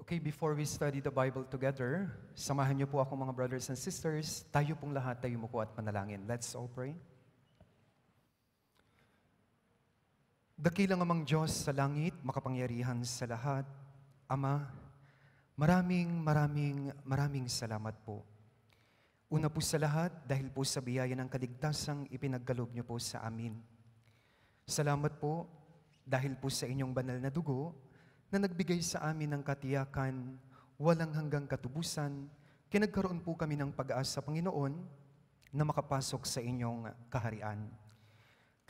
Okay, before we study the Bible together, samahan niyo po ako mga brothers and sisters. Tayo pong lahat tayo muko at manalangin. Let's all pray. Dakilang amang Diyos sa langit, makapangyarihan sa lahat. Ama, maraming maraming maraming salamat po. Una po sa lahat, dahil po sa biyaya ng kaligtasang ipinagkalob niyo po sa amin. Salamat po dahil po sa inyong banal na dugo na nagbigay sa amin ng katiyakan, walang hanggang katubusan, kinagkaroon po kami ng pag-asa, Panginoon, na makapasok sa inyong kaharian.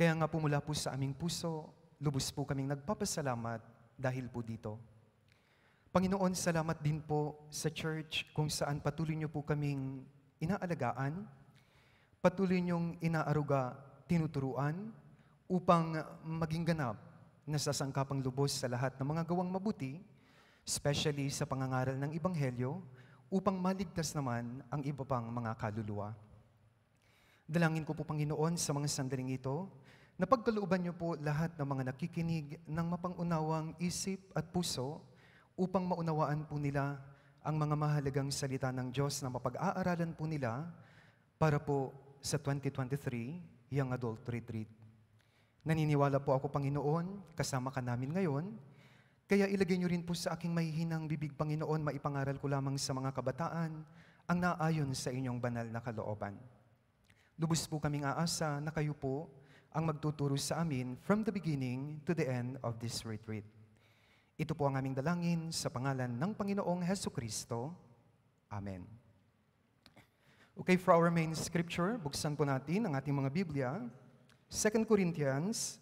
Kaya nga pumula po sa aming puso, lubos po kaming nagpapasalamat dahil po dito. Panginoon, salamat din po sa church kung saan patuloy niyo po kaming inaalagaan, patuloy niyong inaaruga, tinuturuan, upang maging ganap nasasangkapang lubos sa lahat ng mga gawang mabuti, especially sa pangangaral ng Ibanghelyo, upang maligtas naman ang iba pang mga kaluluwa. Dalangin ko po, Panginoon, sa mga sandaling ito, na pagkalooban niyo po lahat ng mga nakikinig ng mapangunawang isip at puso upang maunawaan po nila ang mga mahalagang salita ng Diyos na mapag-aaralan po nila para po sa 2023, Young Adult Retreat. Naniniwala po ako, Panginoon, kasama ka namin ngayon. Kaya ilagay niyo rin po sa aking mahihinang bibig, Panginoon, maipangaral ko lamang sa mga kabataan ang naayon sa inyong banal na kalooban. Lubos po kaming aasa na kayo po ang magtuturo sa amin from the beginning to the end of this retreat. Ito po ang aming dalangin sa pangalan ng Panginoong Heso Kristo. Amen. Okay, for our main scripture, buksan po natin ang ating mga Biblia 2 Corinthians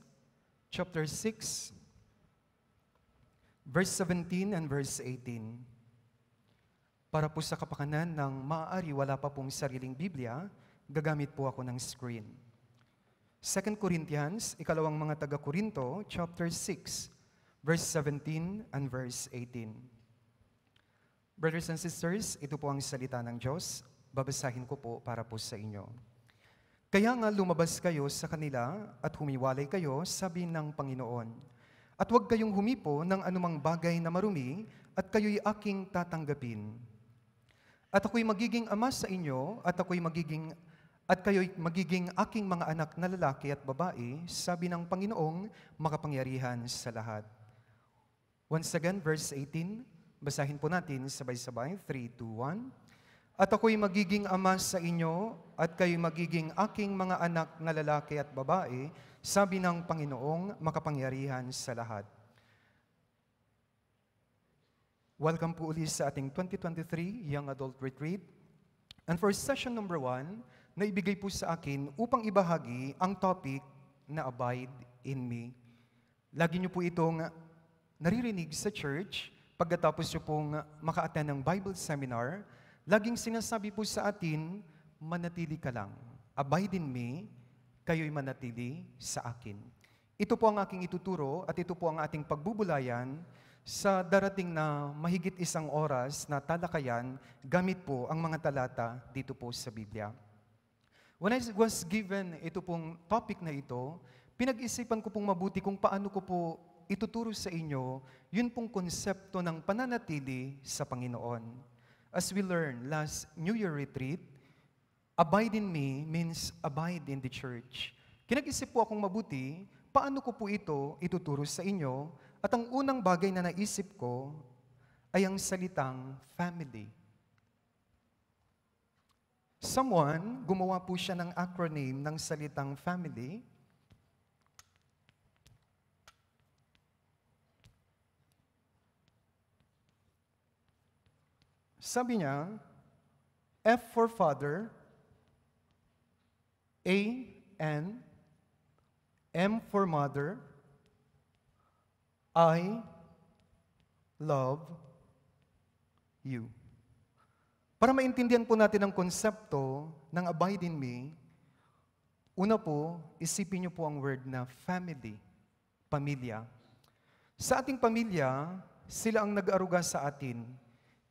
chapter 6 verse 17 and verse 18. Para po sa kapakanan ng maaari wala pa pong sariling Biblia, gagamit po ako ng screen. 2 Corinthians, ikalawang mga taga-Korinto, chapter 6, verse 17 and verse 18. Brothers and sisters, ito po ang salita ng Diyos. Babasahin ko po para po sa inyo. Kaya nga lumabas kayo sa kanila at humiwalay kayo, sabi ng Panginoon. At huwag kayong humipo ng anumang bagay na marumi at kayo'y aking tatanggapin. At ako'y magiging ama sa inyo at ako'y magiging at kayo'y magiging aking mga anak na lalaki at babae, sabi ng Panginoong makapangyarihan sa lahat. Once again, verse 18, basahin po natin sabay-sabay, 3, 2, 1. At ako'y magiging ama sa inyo at kayo magiging aking mga anak na lalaki at babae, sabi ng Panginoong makapangyarihan sa lahat. Welcome po ulit sa ating 2023 Young Adult Retreat. And for session number one, naibigay po sa akin upang ibahagi ang topic na Abide in Me. Lagi niyo po itong naririnig sa church pagkatapos niyo pong maka-attend ng Bible seminar. Laging sinasabi po sa atin manatili ka lang. Abide in me, kayo'y manatili sa akin. Ito po ang aking ituturo at ito po ang ating pagbubulayan sa darating na mahigit isang oras na talakayan gamit po ang mga talata dito po sa Biblia. When I was given ito pong topic na ito, pinag-isipan ko pong mabuti kung paano ko po ituturo sa inyo yun pong konsepto ng pananatili sa Panginoon. As we learn last New Year retreat, Abide in me means abide in the church. Kinag-isip po akong mabuti, paano ko po ito ituturo sa inyo? At ang unang bagay na naisip ko ay ang salitang family. Someone, gumawa po siya ng acronym ng salitang family. Sabi niya, F for father, A, N, M for mother, I love you. Para maintindihan po natin ang konsepto ng abide in me, una po, isipin niyo po ang word na family, pamilya. Sa ating pamilya, sila ang nag-aruga sa atin.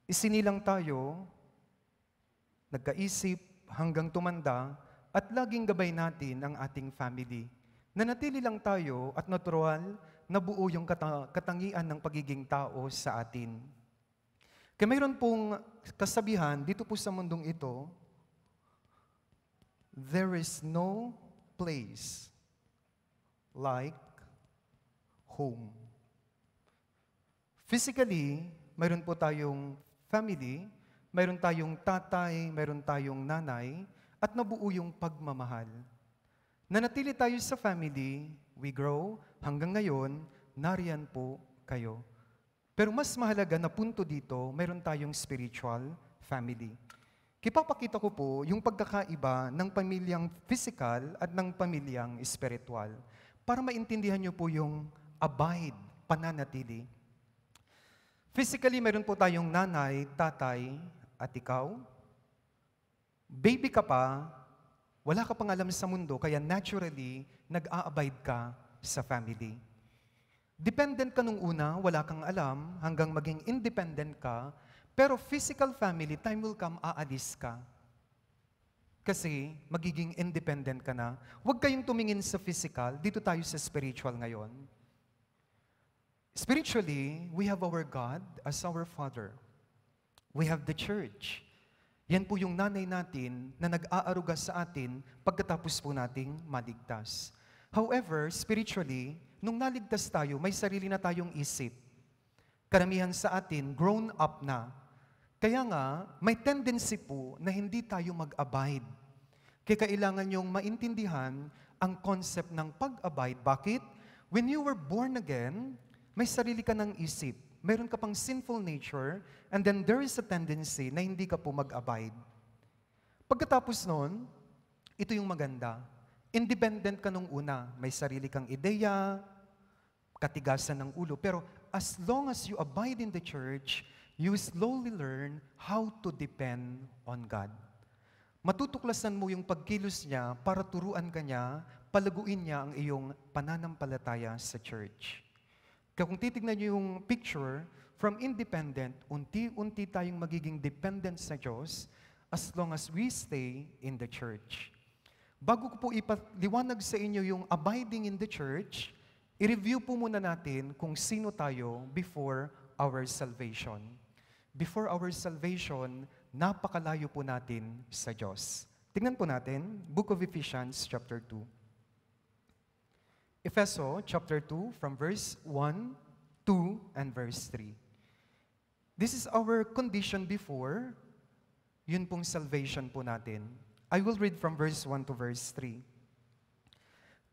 Isinilang tayo, nagkaisip hanggang tumanda, at laging gabay natin ang ating family. Nanatili lang tayo at natural na buo yung katang- katangian ng pagiging tao sa atin. Kaya mayroon pong kasabihan dito po sa mundong ito, There is no place like home. Physically, mayroon po tayong family, mayroon tayong tatay, mayroon tayong nanay, at nabuo yung pagmamahal. Nanatili tayo sa family, we grow, hanggang ngayon, nariyan po kayo. Pero mas mahalaga na punto dito, meron tayong spiritual family. Kipapakita ko po yung pagkakaiba ng pamilyang physical at ng pamilyang spiritual para maintindihan nyo po yung abide, pananatili. Physically, meron po tayong nanay, tatay, at ikaw baby ka pa, wala ka pang alam sa mundo, kaya naturally, nag-a-abide ka sa family. Dependent ka nung una, wala kang alam, hanggang maging independent ka, pero physical family, time will come, aalis ka. Kasi magiging independent ka na. Huwag kayong tumingin sa physical, dito tayo sa spiritual ngayon. Spiritually, we have our God as our Father. We have the church yan po yung nanay natin na nag-aaruga sa atin pagkatapos po nating maligtas. However, spiritually, nung naligtas tayo, may sarili na tayong isip. Karamihan sa atin, grown up na. Kaya nga, may tendency po na hindi tayo mag-abide. Kaya kailangan yung maintindihan ang concept ng pag-abide. Bakit? When you were born again, may sarili ka ng isip meron ka pang sinful nature, and then there is a tendency na hindi ka po mag-abide. Pagkatapos noon, ito yung maganda. Independent ka nung una. May sarili kang ideya, katigasan ng ulo. Pero as long as you abide in the church, you slowly learn how to depend on God. Matutuklasan mo yung pagkilos niya para turuan ka niya, palaguin niya ang iyong pananampalataya sa church. Kaya kung titignan nyo yung picture, from independent, unti-unti tayong magiging dependent sa Diyos as long as we stay in the church. Bago ko po ipaliwanag sa inyo yung abiding in the church, i-review po muna natin kung sino tayo before our salvation. Before our salvation, napakalayo po natin sa Diyos. Tingnan po natin, Book of Ephesians chapter 2. Efeso chapter 2 from verse 1, 2, and verse 3. This is our condition before, yun pong salvation po natin. I will read from verse 1 to verse 3.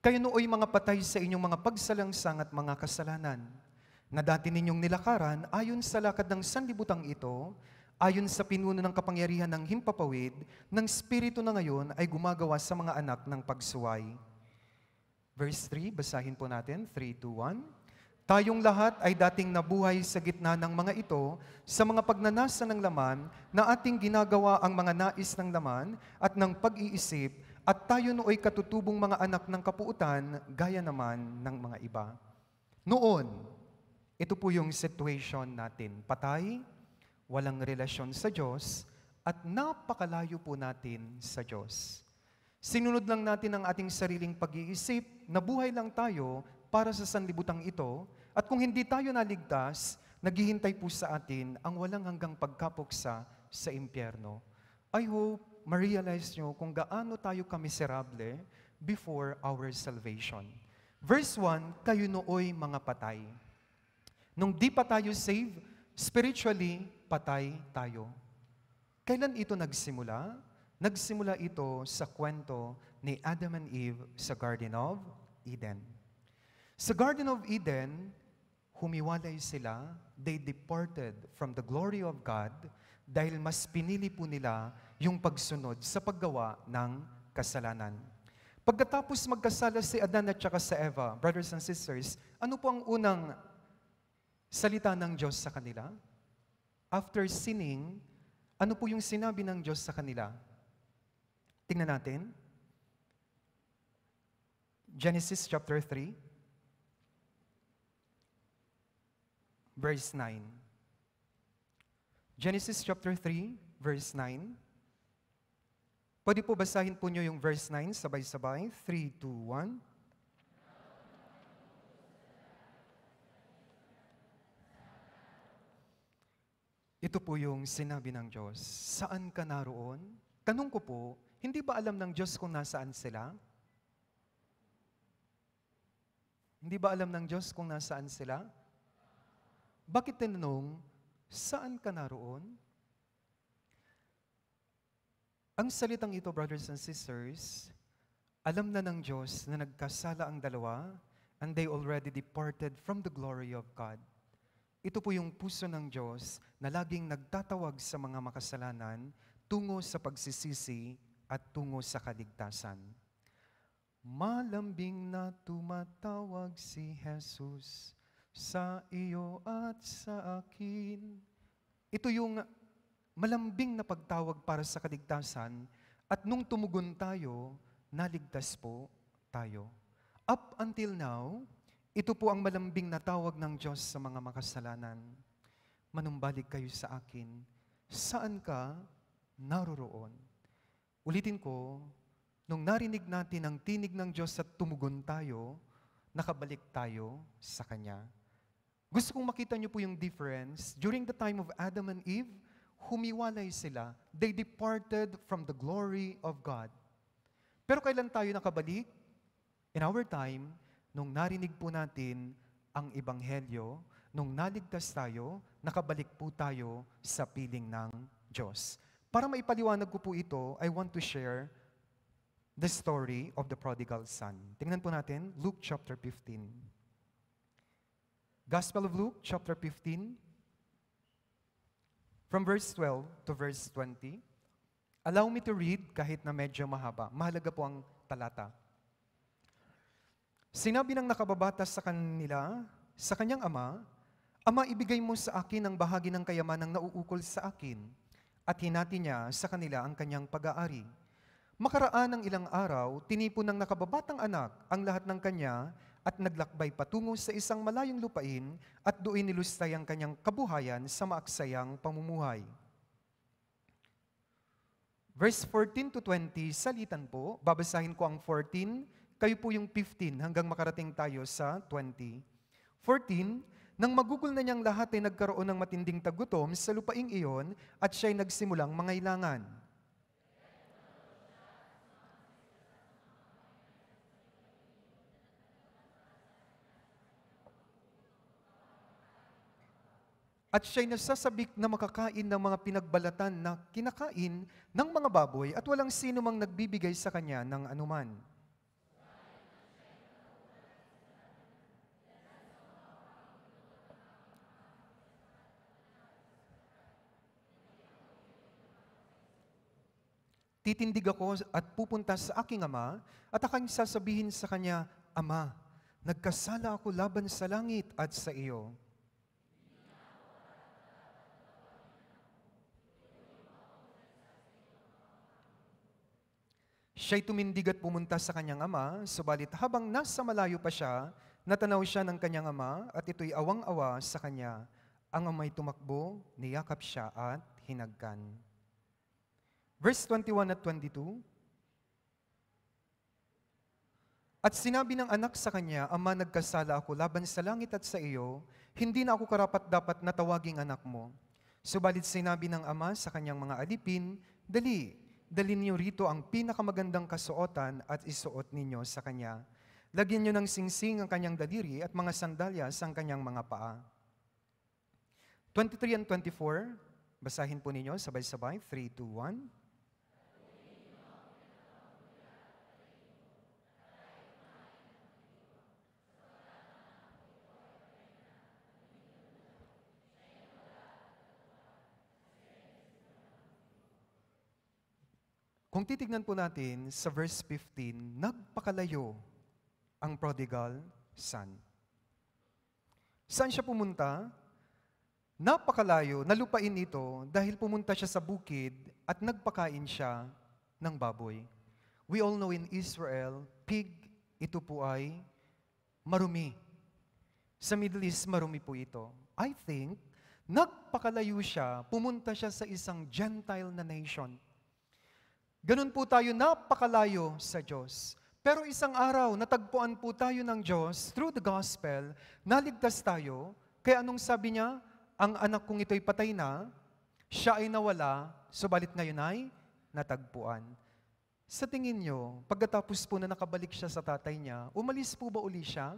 Kayo nooy mga patay sa inyong mga pagsalangsang at mga kasalanan, na dati ninyong nilakaran ayon sa lakad ng sanlibutan ito, ayon sa pinuno ng kapangyarihan ng himpapawid, ng spirito na ngayon ay gumagawa sa mga anak ng pagsuway Verse 3, basahin po natin, 3, 2, 1. Tayong lahat ay dating nabuhay sa gitna ng mga ito, sa mga pagnanasa ng laman, na ating ginagawa ang mga nais ng laman at ng pag-iisip, at tayo nooy katutubong mga anak ng kapuutan, gaya naman ng mga iba. Noon, ito po yung situation natin. Patay, walang relasyon sa Diyos, at napakalayo po natin sa Diyos. Sinunod lang natin ang ating sariling pag-iisip, nabuhay lang tayo para sa sanlibutang ito, at kung hindi tayo naligtas, naghihintay po sa atin ang walang hanggang pagkapuksa sa impyerno. I hope ma-realize nyo kung gaano tayo kamiserable before our salvation. Verse 1, kayo nooy mga patay. Nung di pa tayo save, spiritually, patay tayo. Kailan ito nagsimula? Nagsimula ito sa kwento ni Adam and Eve sa Garden of Eden. Sa Garden of Eden, humiwalay sila, they departed from the glory of God dahil mas pinili po nila yung pagsunod sa paggawa ng kasalanan. Pagkatapos magkasala si Adan at saka si Eva, brothers and sisters, ano po ang unang salita ng Diyos sa kanila? After sinning, ano po yung sinabi ng Diyos sa kanila? Tingnan natin. Genesis chapter 3, verse 9. Genesis chapter 3, verse 9. Pwede po basahin po niyo yung verse 9 sabay-sabay. 3, 2, 1. Ito po yung sinabi ng Diyos. Saan ka naroon? Tanong ko po, hindi ba alam ng Diyos kung nasaan sila? Hindi ba alam ng Diyos kung nasaan sila? Bakit tinanong, saan ka naroon? Ang salitang ito, brothers and sisters, alam na ng Diyos na nagkasala ang dalawa and they already departed from the glory of God. Ito po yung puso ng Diyos na laging nagtatawag sa mga makasalanan tungo sa pagsisisi at tungo sa kaligtasan. Malambing na tumatawag si Jesus sa iyo at sa akin. Ito yung malambing na pagtawag para sa kaligtasan at nung tumugon tayo, naligtas po tayo. Up until now, ito po ang malambing na tawag ng Diyos sa mga makasalanan. Manumbalik kayo sa akin. Saan ka naroroon? Ulitin ko, nung narinig natin ang tinig ng Diyos at tumugon tayo, nakabalik tayo sa Kanya. Gusto kong makita niyo po yung difference. During the time of Adam and Eve, humiwalay sila. They departed from the glory of God. Pero kailan tayo nakabalik? In our time, nung narinig po natin ang Ebanghelyo, nung naligtas tayo, nakabalik po tayo sa piling ng Diyos. Para maipaliwanag ko po ito, I want to share the story of the prodigal son. Tingnan po natin, Luke chapter 15. Gospel of Luke chapter 15, from verse 12 to verse 20. Allow me to read kahit na medyo mahaba. Mahalaga po ang talata. Sinabi ng nakababatas sa kanila, sa kanyang ama, Ama, ibigay mo sa akin ang bahagi ng kayamanang nauukol sa akin at hinati niya sa kanila ang kanyang pag-aari. Makaraan ng ilang araw, tinipon ng nakababatang anak ang lahat ng kanya at naglakbay patungo sa isang malayong lupain at doon nilustay ang kanyang kabuhayan sa maaksayang pamumuhay. Verse 14 to 20, salitan po, babasahin ko ang 14, kayo po yung 15 hanggang makarating tayo sa 20. 14, nang magugol na niyang lahat ay nagkaroon ng matinding tagutom sa lupaing iyon at siya'y nagsimulang mangailangan. At siya'y nasasabik na makakain ng mga pinagbalatan na kinakain ng mga baboy at walang sino mang nagbibigay sa kanya ng anuman. Titindig ako at pupunta sa aking ama at aking sasabihin sa kanya, Ama, nagkasala ako laban sa langit at sa iyo. Siya'y tumindig at pumunta sa kanyang ama, subalit habang nasa malayo pa siya, natanaw siya ng kanyang ama at ito'y awang-awa sa kanya. Ang ama'y tumakbo, niyakap siya at hinagkan. Verse 21 at 22, At sinabi ng anak sa kanya, Ama, nagkasala ako laban sa langit at sa iyo, hindi na ako karapat-dapat na tawaging anak mo. Subalit sinabi ng ama sa kanyang mga alipin, Dali, dali niyo rito ang pinakamagandang kasuotan at isuot ninyo sa kanya. Lagyan niyo ng singsing ang kanyang daliri at mga sandalya sa kanyang mga paa. 23 and 24, basahin po ninyo sabay-sabay, 3, 2, 1. Kung titignan po natin sa verse 15, nagpakalayo ang prodigal son. Saan siya pumunta? Napakalayo, nalupain ito dahil pumunta siya sa bukid at nagpakain siya ng baboy. We all know in Israel, pig, ito po ay marumi. Sa Middle East, marumi po ito. I think, nagpakalayo siya, pumunta siya sa isang Gentile na nation Ganun po tayo napakalayo sa Diyos. Pero isang araw, natagpuan po tayo ng Diyos through the gospel, naligtas tayo. Kaya anong sabi niya? Ang anak kong ito'y patay na, siya ay nawala, subalit ngayon ay natagpuan. Sa tingin niyo, pagkatapos po na nakabalik siya sa tatay niya, umalis po ba uli siya?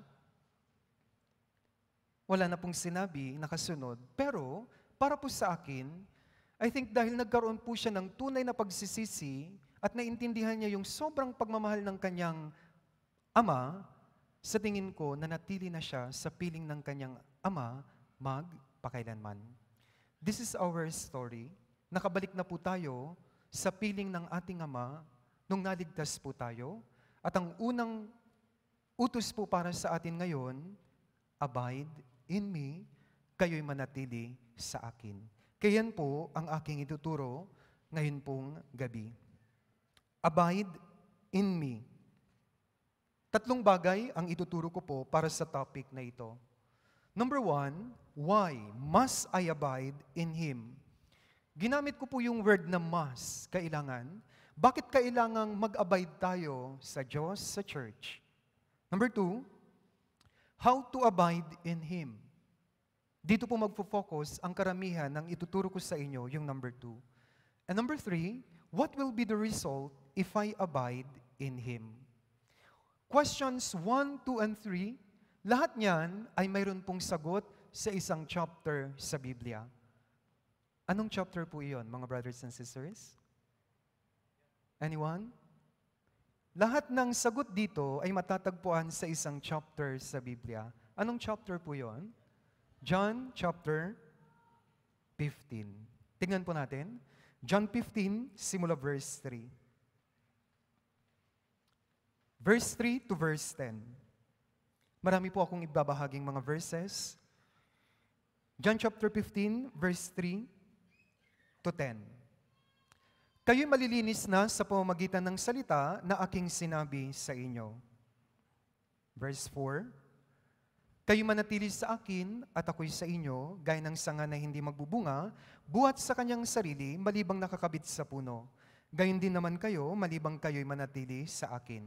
Wala na pong sinabi, nakasunod. Pero, para po sa akin, I think dahil nagkaroon po siya ng tunay na pagsisisi at naintindihan niya yung sobrang pagmamahal ng kanyang ama, sa tingin ko, nanatili na siya sa piling ng kanyang ama magpakailanman. This is our story. Nakabalik na po tayo sa piling ng ating ama nung naligtas po tayo. At ang unang utos po para sa atin ngayon, abide in me, kayo'y manatili sa akin. Kayan po ang aking ituturo ngayon pong gabi. Abide in me. Tatlong bagay ang ituturo ko po para sa topic na ito. Number one, why must I abide in Him? Ginamit ko po yung word na must, kailangan. Bakit kailangang mag-abide tayo sa Diyos, sa church? Number two, how to abide in Him. Dito po magpo-focus ang karamihan ng ituturo ko sa inyo, yung number two. And number three, what will be the result if I abide in Him? Questions 1, 2, and 3, lahat niyan ay mayroon pong sagot sa isang chapter sa Biblia. Anong chapter po iyon, mga brothers and sisters? Anyone? Lahat ng sagot dito ay matatagpuan sa isang chapter sa Biblia. Anong chapter po yon? John chapter 15. Tingnan po natin. John 15, simula verse 3. Verse 3 to verse 10. Marami po akong ibabahaging mga verses. John chapter 15, verse 3 to 10. Kayo'y malilinis na sa pamamagitan ng salita na aking sinabi sa inyo. Verse 4, kayo manatili sa akin at ako'y sa inyo, gaya ng sanga na hindi magbubunga, buhat sa kanyang sarili, malibang nakakabit sa puno. Gayon din naman kayo, malibang kayo'y manatili sa akin.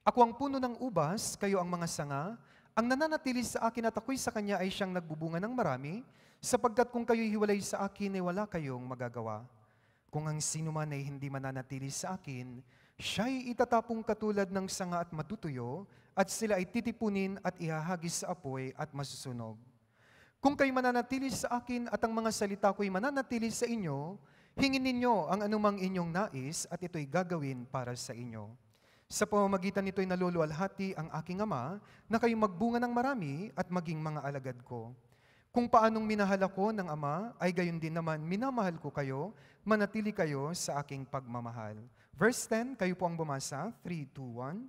Ako ang puno ng ubas, kayo ang mga sanga. Ang nananatili sa akin at ako'y sa kanya ay siyang nagbubunga ng marami, sapagkat kung kayo'y hiwalay sa akin ay wala kayong magagawa. Kung ang sino man ay hindi mananatili sa akin, siya'y itatapong katulad ng sanga at matutuyo, at sila ay titipunin at ihahagis sa apoy at masusunog. Kung kayo mananatili sa akin at ang mga salita ko'y mananatili sa inyo, hingin ninyo ang anumang inyong nais at ito'y gagawin para sa inyo. Sa pamamagitan nito'y naluluwalhati ang aking ama na kayong magbunga ng marami at maging mga alagad ko. Kung paanong minahal ako ng Ama, ay gayon din naman minamahal ko kayo, manatili kayo sa aking pagmamahal. Verse 10, kayo po ang bumasa, 3, 2, 1.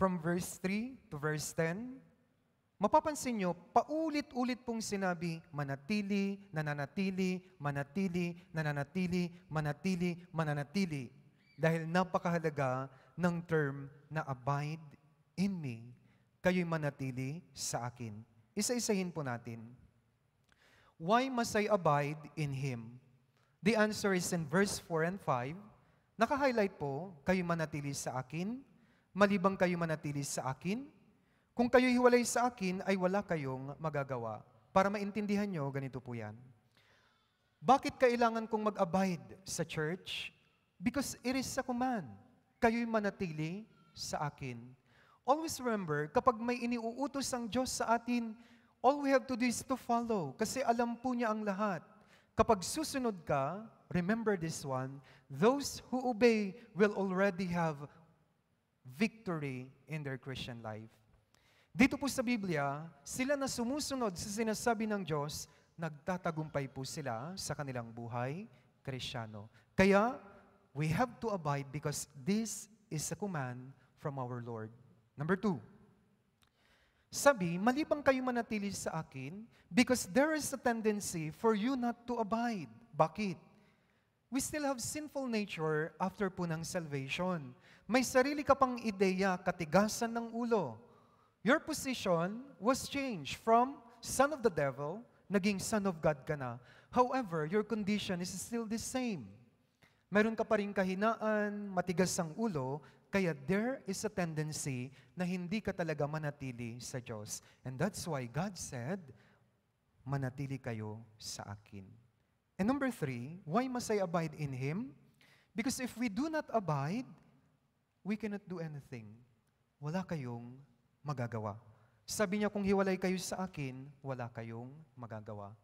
from verse 3 to verse 10, mapapansin nyo, paulit-ulit pong sinabi, manatili, nananatili, manatili, nananatili, manatili, mananatili. Dahil napakahalaga ng term na abide in me, kayo'y manatili sa akin. Isa-isahin po natin. Why must I abide in Him? The answer is in verse 4 and 5. Naka-highlight po, kayo'y manatili sa akin, malibang kayo manatili sa akin? Kung kayo hiwalay sa akin, ay wala kayong magagawa. Para maintindihan nyo, ganito po yan. Bakit kailangan kong mag-abide sa church? Because it is a command. Kayo'y manatili sa akin. Always remember, kapag may iniuutos ang Diyos sa atin, all we have to do is to follow kasi alam po niya ang lahat. Kapag susunod ka, remember this one, those who obey will already have victory in their Christian life. Dito po sa Biblia, sila na sumusunod sa sinasabi ng Diyos, nagtatagumpay po sila sa kanilang buhay krisyano. Kaya, we have to abide because this is a command from our Lord. Number two, sabi, mali kayo manatili sa akin because there is a tendency for you not to abide. Bakit? We still have sinful nature after po ng salvation. May sarili ka pang ideya, katigasan ng ulo. Your position was changed from son of the devil, naging son of God ka na. However, your condition is still the same. Meron ka pa rin kahinaan, matigas ang ulo, kaya there is a tendency na hindi ka talaga manatili sa Diyos. And that's why God said, manatili kayo sa akin. And number three, why must I abide in Him? Because if we do not abide, we cannot do anything. Wala kayong magagawa. Sabi niya, kung hiwalay kayo sa akin, wala kayong magagawa.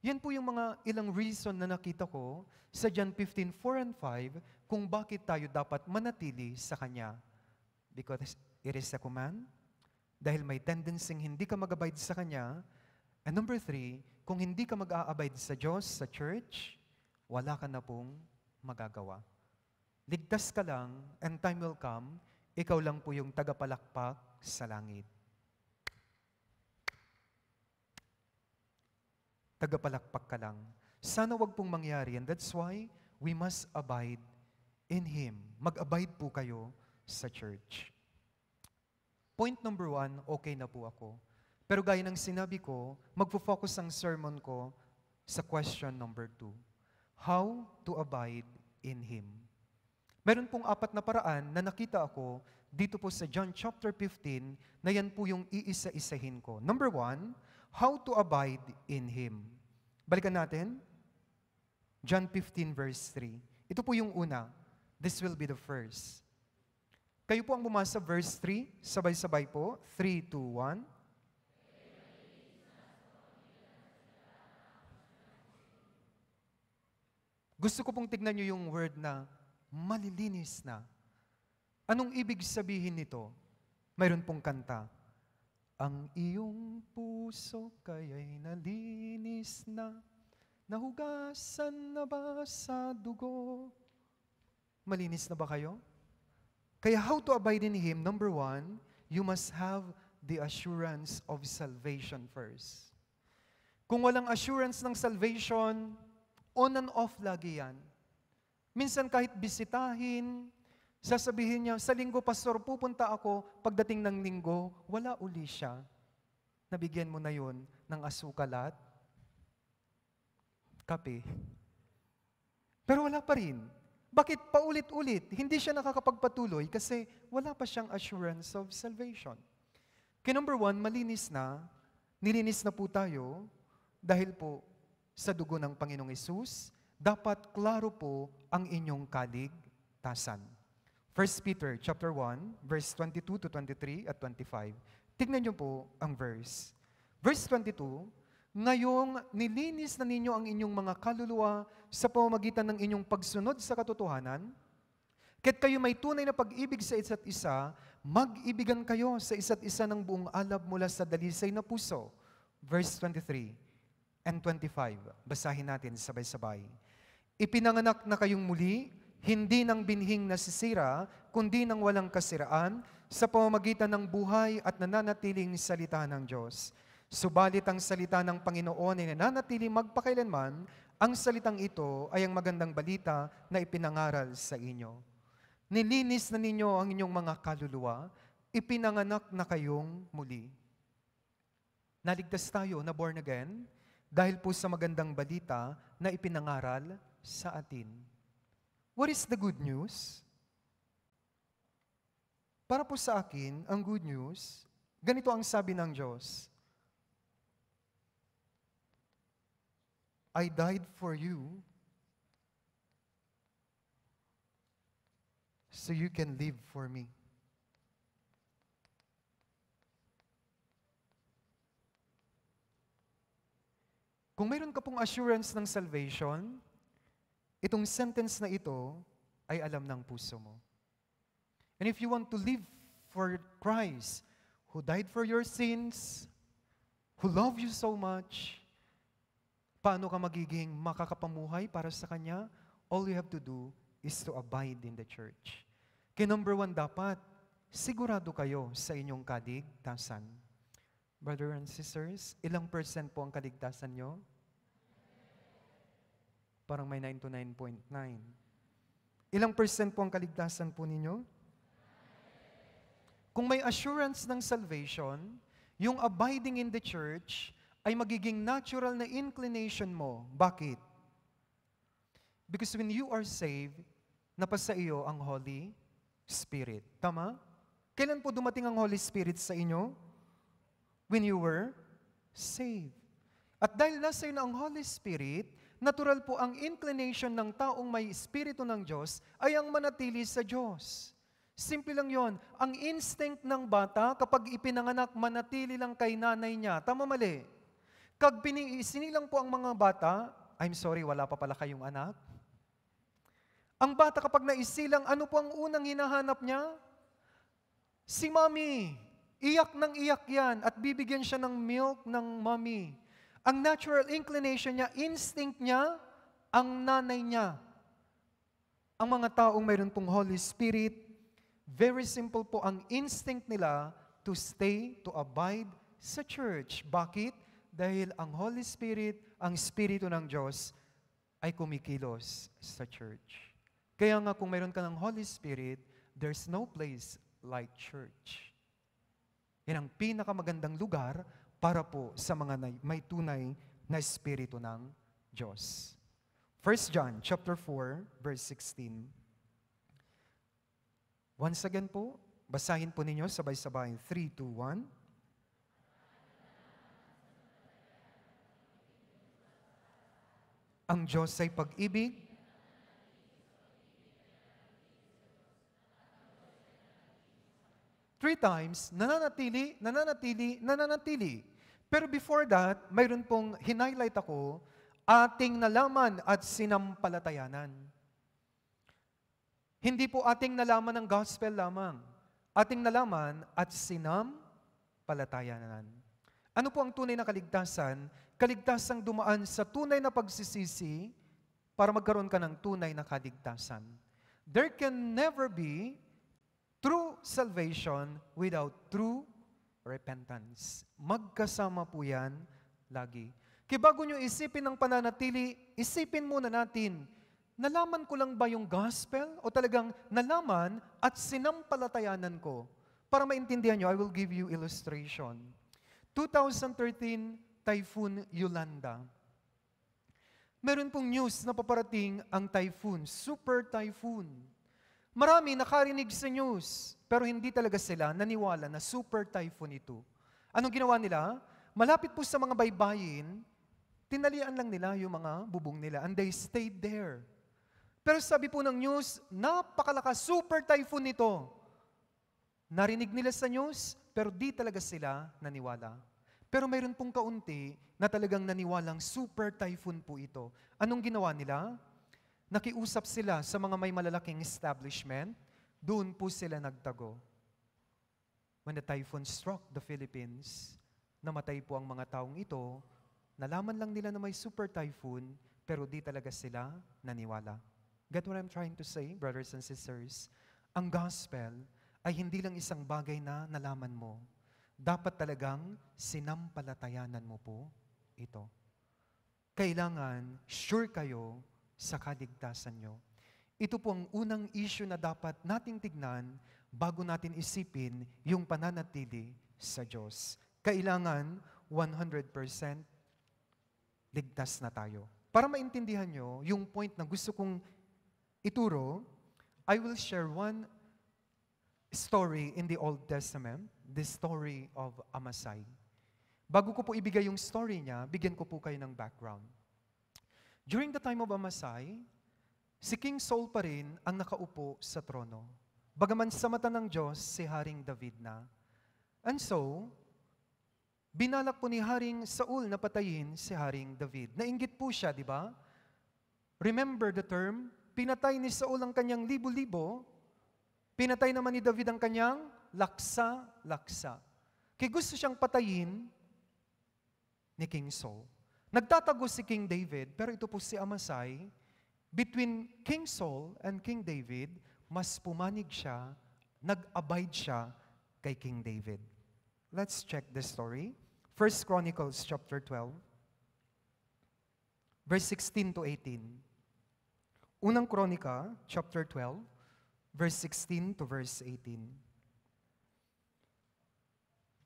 Yan po yung mga ilang reason na nakita ko sa John 15, 4 and 5, kung bakit tayo dapat manatili sa Kanya. Because it is a command, dahil may tendency hindi ka mag-abide sa Kanya, and number three, kung hindi ka mag-a-abide sa Diyos, sa church, wala ka na pong magagawa. Ligtas ka lang and time will come, ikaw lang po yung tagapalakpak sa langit. Tagapalakpak ka lang. Sana wag pong mangyari and that's why we must abide in Him. Mag-abide po kayo sa church. Point number one, okay na po ako. Pero gaya ng sinabi ko, magpo-focus ang sermon ko sa question number two. How to abide in Him. Meron pong apat na paraan na nakita ako dito po sa John chapter 15 na yan po yung iisa-isahin ko. Number one, how to abide in Him. Balikan natin. John 15 verse 3. Ito po yung una. This will be the first. Kayo po ang bumasa verse 3, sabay-sabay po. 3, 2, 1. Gusto ko pong tignan nyo yung word na malilinis na. Anong ibig sabihin nito? Mayroon pong kanta. Ang iyong puso kaya'y nalinis na, nahugasan na ba sa dugo? Malinis na ba kayo? Kaya how to abide in Him, number one, you must have the assurance of salvation first. Kung walang assurance ng salvation, on and off lagi yan. Minsan kahit bisitahin, sasabihin niya, sa linggo, pastor, pupunta ako. Pagdating ng linggo, wala uli siya. Nabigyan mo na yon ng asukalat, kape. Pero wala pa rin. Bakit paulit-ulit? Hindi siya nakakapagpatuloy kasi wala pa siyang assurance of salvation. Kaya number one, malinis na, nilinis na po tayo dahil po sa dugo ng Panginoong Isus, dapat klaro po ang inyong kaligtasan. 1 Peter chapter 1, verse 22 to 23 at 25. Tignan niyo po ang verse. Verse 22, Ngayong nilinis na ninyo ang inyong mga kaluluwa sa pamamagitan ng inyong pagsunod sa katotohanan, ket kayo may tunay na pag-ibig sa isa't isa, mag-ibigan kayo sa isa't isa ng buong alab mula sa dalisay na puso. Verse 23 and 25. Basahin natin sabay-sabay. Ipinanganak na kayong muli, hindi ng binhing nasisira, kundi ng walang kasiraan, sa pamamagitan ng buhay at nananatiling salita ng Diyos. Subalit ang salita ng Panginoon ay nananatili magpakailanman, ang salitang ito ay ang magandang balita na ipinangaral sa inyo. Nilinis na ninyo ang inyong mga kaluluwa, ipinanganak na kayong muli. Naligtas tayo na born again dahil po sa magandang balita na ipinangaral sa atin. What is the good news? Para po sa akin, ang good news, ganito ang sabi ng Diyos. I died for you so you can live for me. Kung mayroon ka pong assurance ng salvation, Itong sentence na ito ay alam ng puso mo. And if you want to live for Christ, who died for your sins, who love you so much, paano ka magiging makakapamuhay para sa Kanya? All you have to do is to abide in the church. Kaya number one dapat, sigurado kayo sa inyong kaligtasan. Brother and sisters, ilang percent po ang kaligtasan nyo? Parang may 9 to 9.9. Ilang percent po ang kaligtasan po ninyo? Kung may assurance ng salvation, yung abiding in the church ay magiging natural na inclination mo. Bakit? Because when you are saved, napasa iyo ang Holy Spirit. Tama? Kailan po dumating ang Holy Spirit sa inyo? When you were saved. At dahil nasa iyo na ang Holy Spirit, natural po ang inclination ng taong may Espiritu ng Diyos ay ang manatili sa Diyos. Simple lang yon. Ang instinct ng bata kapag ipinanganak, manatili lang kay nanay niya. Tama mali. Kag sinilang po ang mga bata, I'm sorry, wala pa pala kayong anak. Ang bata kapag naisilang, ano po ang unang hinahanap niya? Si mommy. Iyak ng iyak yan at bibigyan siya ng milk ng mommy. Ang natural inclination niya, instinct niya, ang nanay niya. Ang mga taong mayroon pong Holy Spirit, very simple po ang instinct nila to stay, to abide sa church. Bakit? Dahil ang Holy Spirit, ang Espiritu ng Diyos, ay kumikilos sa church. Kaya nga kung mayroon ka ng Holy Spirit, there's no place like church. Yan ang pinakamagandang lugar para po sa mga may tunay na espiritu ng Diyos. 1 John chapter 4 verse 16. Once again po, basahin po ninyo sabay-sabay 3 2 1. Ang Diyos ay pag-ibig. Three times, nananatili, nananatili, nananatili. Pero before that, mayroon pong hinighlight ako ating nalaman at sinampalatayanan. Hindi po ating nalaman ng gospel lamang. Ating nalaman at sinampalatayanan. Ano po ang tunay na kaligtasan? Kaligtasang dumaan sa tunay na pagsisisi para magkaroon ka ng tunay na kaligtasan. There can never be true salvation without true repentance. Magkasama po yan lagi. Kaya bago nyo isipin ang pananatili, isipin muna natin, nalaman ko lang ba yung gospel? O talagang nalaman at sinampalatayanan ko? Para maintindihan nyo, I will give you illustration. 2013, Typhoon Yolanda. Meron pong news na paparating ang typhoon, super typhoon. Marami nakarinig sa news pero hindi talaga sila naniwala na super typhoon ito. Anong ginawa nila? Malapit po sa mga baybayin, tinalian lang nila yung mga bubong nila and they stayed there. Pero sabi po ng news, napakalakas, super typhoon nito. Narinig nila sa news, pero di talaga sila naniwala. Pero mayroon pong kaunti na talagang naniwalang super typhoon po ito. Anong ginawa nila? Nakiusap sila sa mga may malalaking establishment doon po sila nagtago. When the typhoon struck the Philippines, namatay po ang mga taong ito, nalaman lang nila na may super typhoon, pero di talaga sila naniwala. Get what I'm trying to say, brothers and sisters? Ang gospel ay hindi lang isang bagay na nalaman mo. Dapat talagang sinampalatayanan mo po ito. Kailangan sure kayo sa kaligtasan nyo. Ito po ang unang issue na dapat nating tignan bago natin isipin yung pananatili sa Diyos. Kailangan 100% ligtas na tayo. Para maintindihan nyo, yung point na gusto kong ituro, I will share one story in the Old Testament, the story of Amasai. Bago ko po ibigay yung story niya, bigyan ko po kayo ng background. During the time of Amasai, Si King Saul pa rin ang nakaupo sa trono. Bagaman sa mata ng Diyos, si Haring David na. And so, binalak po ni Haring Saul na patayin si Haring David. Nainggit po siya, di ba? Remember the term, pinatay ni Saul ang kanyang libo-libo, pinatay naman ni David ang kanyang laksa-laksa. Kaya gusto siyang patayin ni King Saul. Nagtatago si King David, pero ito po si Amasai, between King Saul and King David, mas pumanig siya, nag-abide siya kay King David. Let's check the story. 1 Chronicles chapter 12, verse 16 to 18. Unang Kronika, chapter 12, verse 16 to verse 18.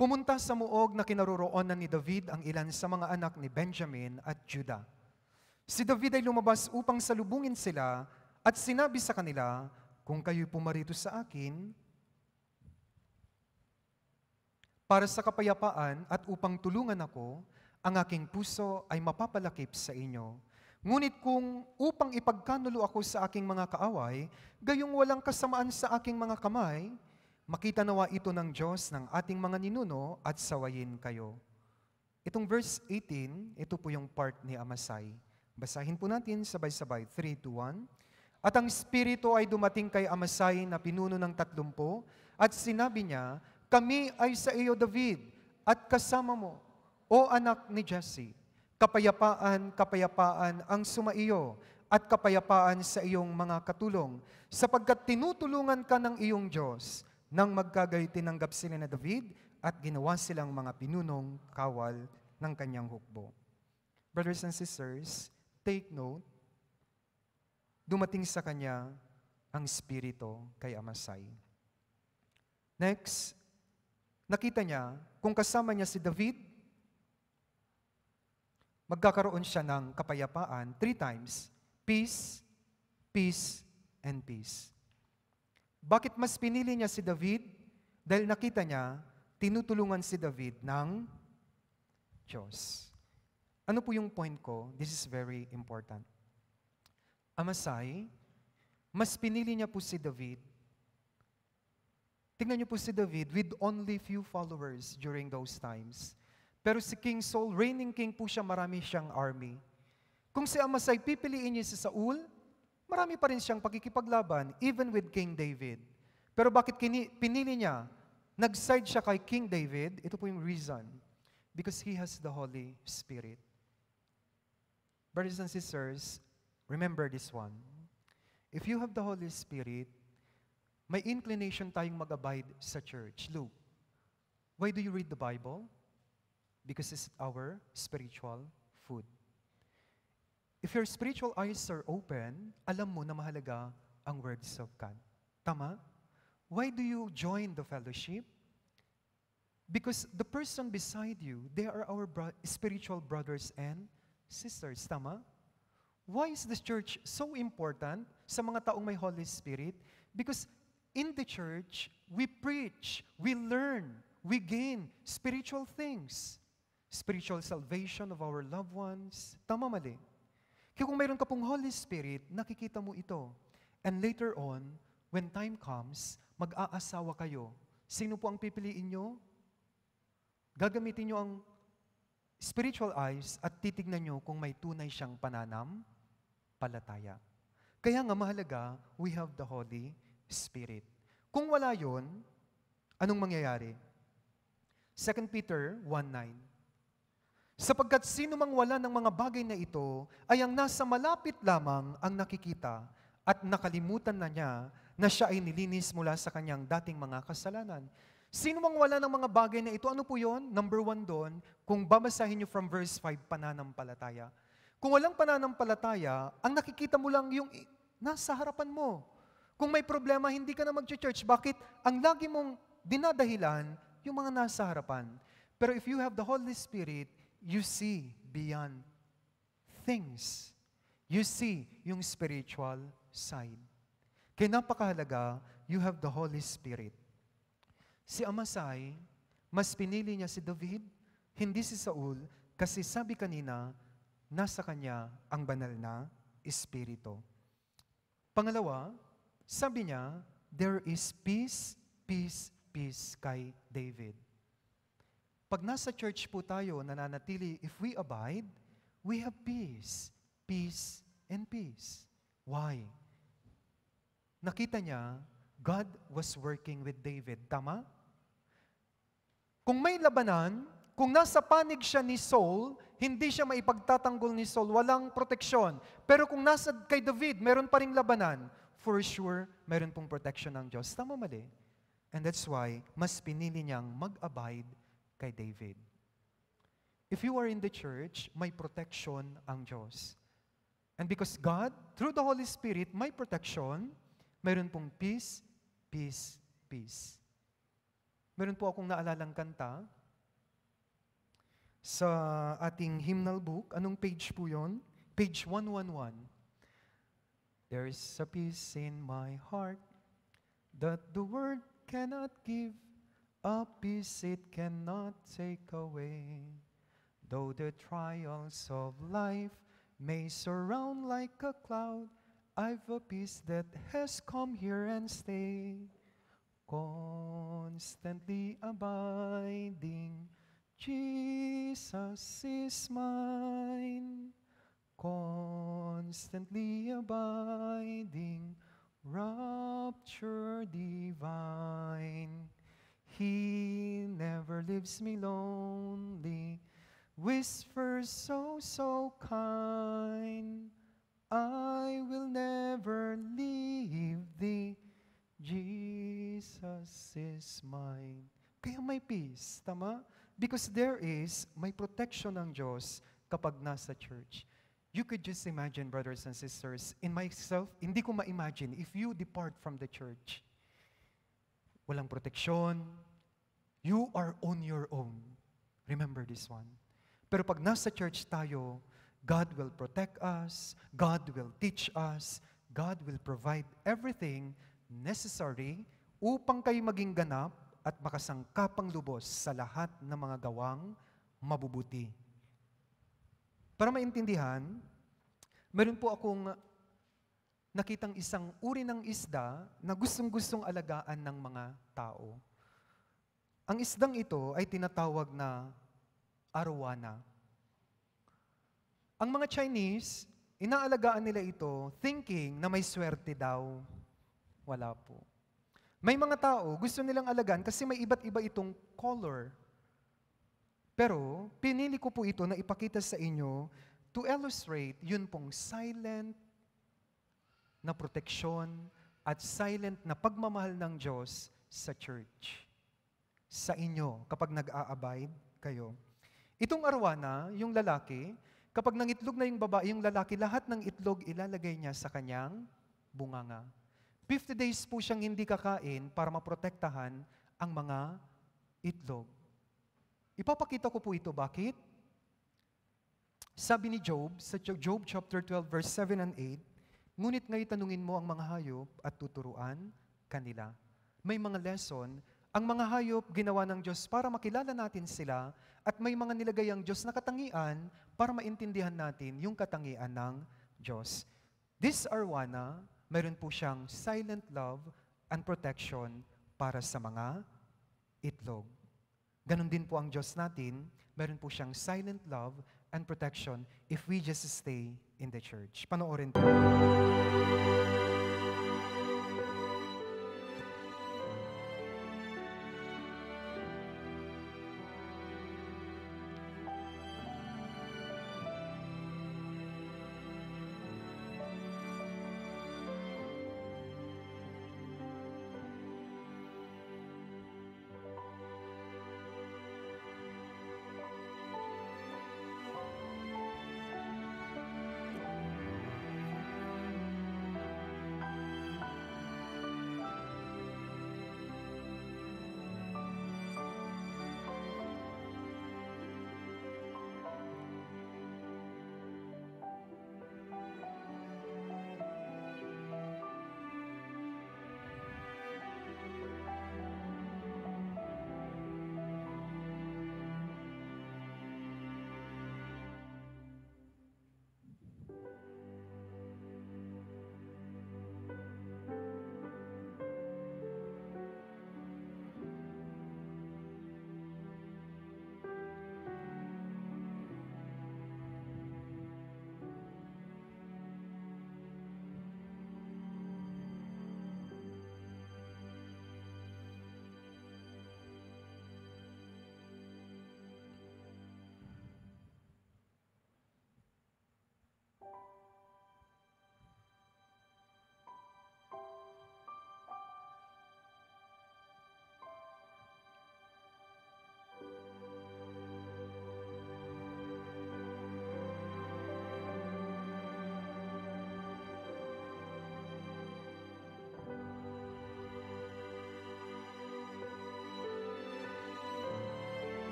Pumunta sa muog na kinaroroonan ni David ang ilan sa mga anak ni Benjamin at Judah Si David ay lumabas upang salubungin sila at sinabi sa kanila, Kung kayo pumarito sa akin, para sa kapayapaan at upang tulungan ako, ang aking puso ay mapapalakip sa inyo. Ngunit kung upang ipagkanulo ako sa aking mga kaaway, gayong walang kasamaan sa aking mga kamay, makita nawa ito ng Diyos ng ating mga ninuno at sawayin kayo. Itong verse 18, ito po yung part ni Amasay. Basahin po natin sabay-sabay, 3 to 1. At ang Espiritu ay dumating kay Amasay na pinuno ng tatlumpo, at sinabi niya, Kami ay sa iyo, David, at kasama mo, o anak ni Jesse. Kapayapaan, kapayapaan ang sumaiyo, at kapayapaan sa iyong mga katulong, sapagkat tinutulungan ka ng iyong Diyos. Nang magkagayo tinanggap sila na David at ginawa silang mga pinunong kawal ng kanyang hukbo. Brothers and sisters, Take note, dumating sa kanya ang Espiritu kay Amasay. Next, nakita niya kung kasama niya si David, magkakaroon siya ng kapayapaan three times, peace, peace, and peace. Bakit mas pinili niya si David? Dahil nakita niya, tinutulungan si David ng Diyos. Ano po yung point ko? This is very important. Amasay, mas pinili niya po si David. Tingnan niyo po si David with only few followers during those times. Pero si King Saul, reigning king po siya, marami siyang army. Kung si Amasay pipiliin niya si Saul, marami pa rin siyang pagkikipaglaban even with King David. Pero bakit kini, pinili niya? Nag-side siya kay King David, ito po yung reason. Because he has the Holy Spirit. Brothers and sisters, remember this one. If you have the Holy Spirit, may inclination tayong mag-abide sa church. Luke, why do you read the Bible? Because it's our spiritual food. If your spiritual eyes are open, alam mo na mahalaga ang words of God. Tama? Why do you join the fellowship? Because the person beside you, they are our bro- spiritual brothers and Sisters, tama? Why is the church so important sa mga taong may Holy Spirit? Because in the church, we preach, we learn, we gain spiritual things. Spiritual salvation of our loved ones. Tama mali? Kaya kung mayroon ka pong Holy Spirit, nakikita mo ito. And later on, when time comes, mag-aasawa kayo. Sino po ang pipiliin nyo? Gagamitin nyo ang spiritual eyes at titignan nyo kung may tunay siyang pananam, palataya. Kaya nga mahalaga, we have the Holy Spirit. Kung wala yon, anong mangyayari? 2 Peter 1.9 Sapagkat sino mang wala ng mga bagay na ito, ay ang nasa malapit lamang ang nakikita at nakalimutan na niya na siya ay nilinis mula sa kanyang dating mga kasalanan. Sino mang wala ng mga bagay na ito, ano po yon? Number one doon, kung babasahin nyo from verse 5, pananampalataya. Kung walang pananampalataya, ang nakikita mo lang yung nasa harapan mo. Kung may problema, hindi ka na mag-church. Bakit? Ang lagi mong dinadahilan, yung mga nasa harapan. Pero if you have the Holy Spirit, you see beyond things. You see yung spiritual side. Kaya napakahalaga, you have the Holy Spirit si Amasai, mas pinili niya si David, hindi si Saul, kasi sabi kanina, nasa kanya ang banal na Espiritu. Pangalawa, sabi niya, there is peace, peace, peace kay David. Pag nasa church po tayo nananatili, if we abide, we have peace, peace, and peace. Why? Nakita niya, God was working with David. Tama? Kung may labanan, kung nasa panig siya ni Saul, hindi siya maipagtatanggol ni Saul, walang proteksyon. Pero kung nasa kay David, meron pa ring labanan, for sure, meron pong protection ng Diyos. Tama mali. And that's why, mas pinili niyang mag-abide kay David. If you are in the church, may protection ang Diyos. And because God, through the Holy Spirit, may protection, meron pong peace, peace, peace. Meron po akong naalalang kanta sa ating hymnal book. Anong page po yon? Page 111. There is a peace in my heart that the world cannot give, a peace it cannot take away. Though the trials of life may surround like a cloud, I've a peace that has come here and stayed. constantly abiding. Jesus is mine, constantly abiding, rapture divine. He never leaves me lonely, whispers so, so kind, I will never leave Jesus is mine. Kaya may peace, tama? Because there is, may protection ng Diyos kapag nasa church. You could just imagine, brothers and sisters, in myself, hindi ko ma-imagine if you depart from the church. Walang proteksyon. You are on your own. Remember this one. Pero pag nasa church tayo, God will protect us, God will teach us, God will provide everything necessary upang kayo maging ganap at makasangkapang lubos sa lahat ng mga gawang mabubuti. Para maintindihan, meron po akong nakitang isang uri ng isda na gustong-gustong alagaan ng mga tao. Ang isdang ito ay tinatawag na arwana. Ang mga Chinese, inaalagaan nila ito thinking na may swerte daw. Wala po. May mga tao, gusto nilang alagaan kasi may iba't iba itong color. Pero, pinili ko po ito na ipakita sa inyo to illustrate yun pong silent na proteksyon at silent na pagmamahal ng Diyos sa church. Sa inyo, kapag nag a kayo. Itong arwana, yung lalaki, kapag nangitlog na yung babae, yung lalaki, lahat ng itlog ilalagay niya sa kanyang bunganga. 50 days po siyang hindi kakain para maprotektahan ang mga itlog. Ipapakita ko po ito. Bakit? Sabi ni Job, sa Job chapter 12, verse 7 and 8, Ngunit ngayon tanungin mo ang mga hayop at tuturuan kanila. May mga lesson ang mga hayop ginawa ng Diyos para makilala natin sila at may mga nilagay ang Diyos na katangian para maintindihan natin yung katangian ng Diyos. This arwana meron po siyang silent love and protection para sa mga itlog. Ganon din po ang Diyos natin, meron po siyang silent love and protection if we just stay in the church. Panoorin po.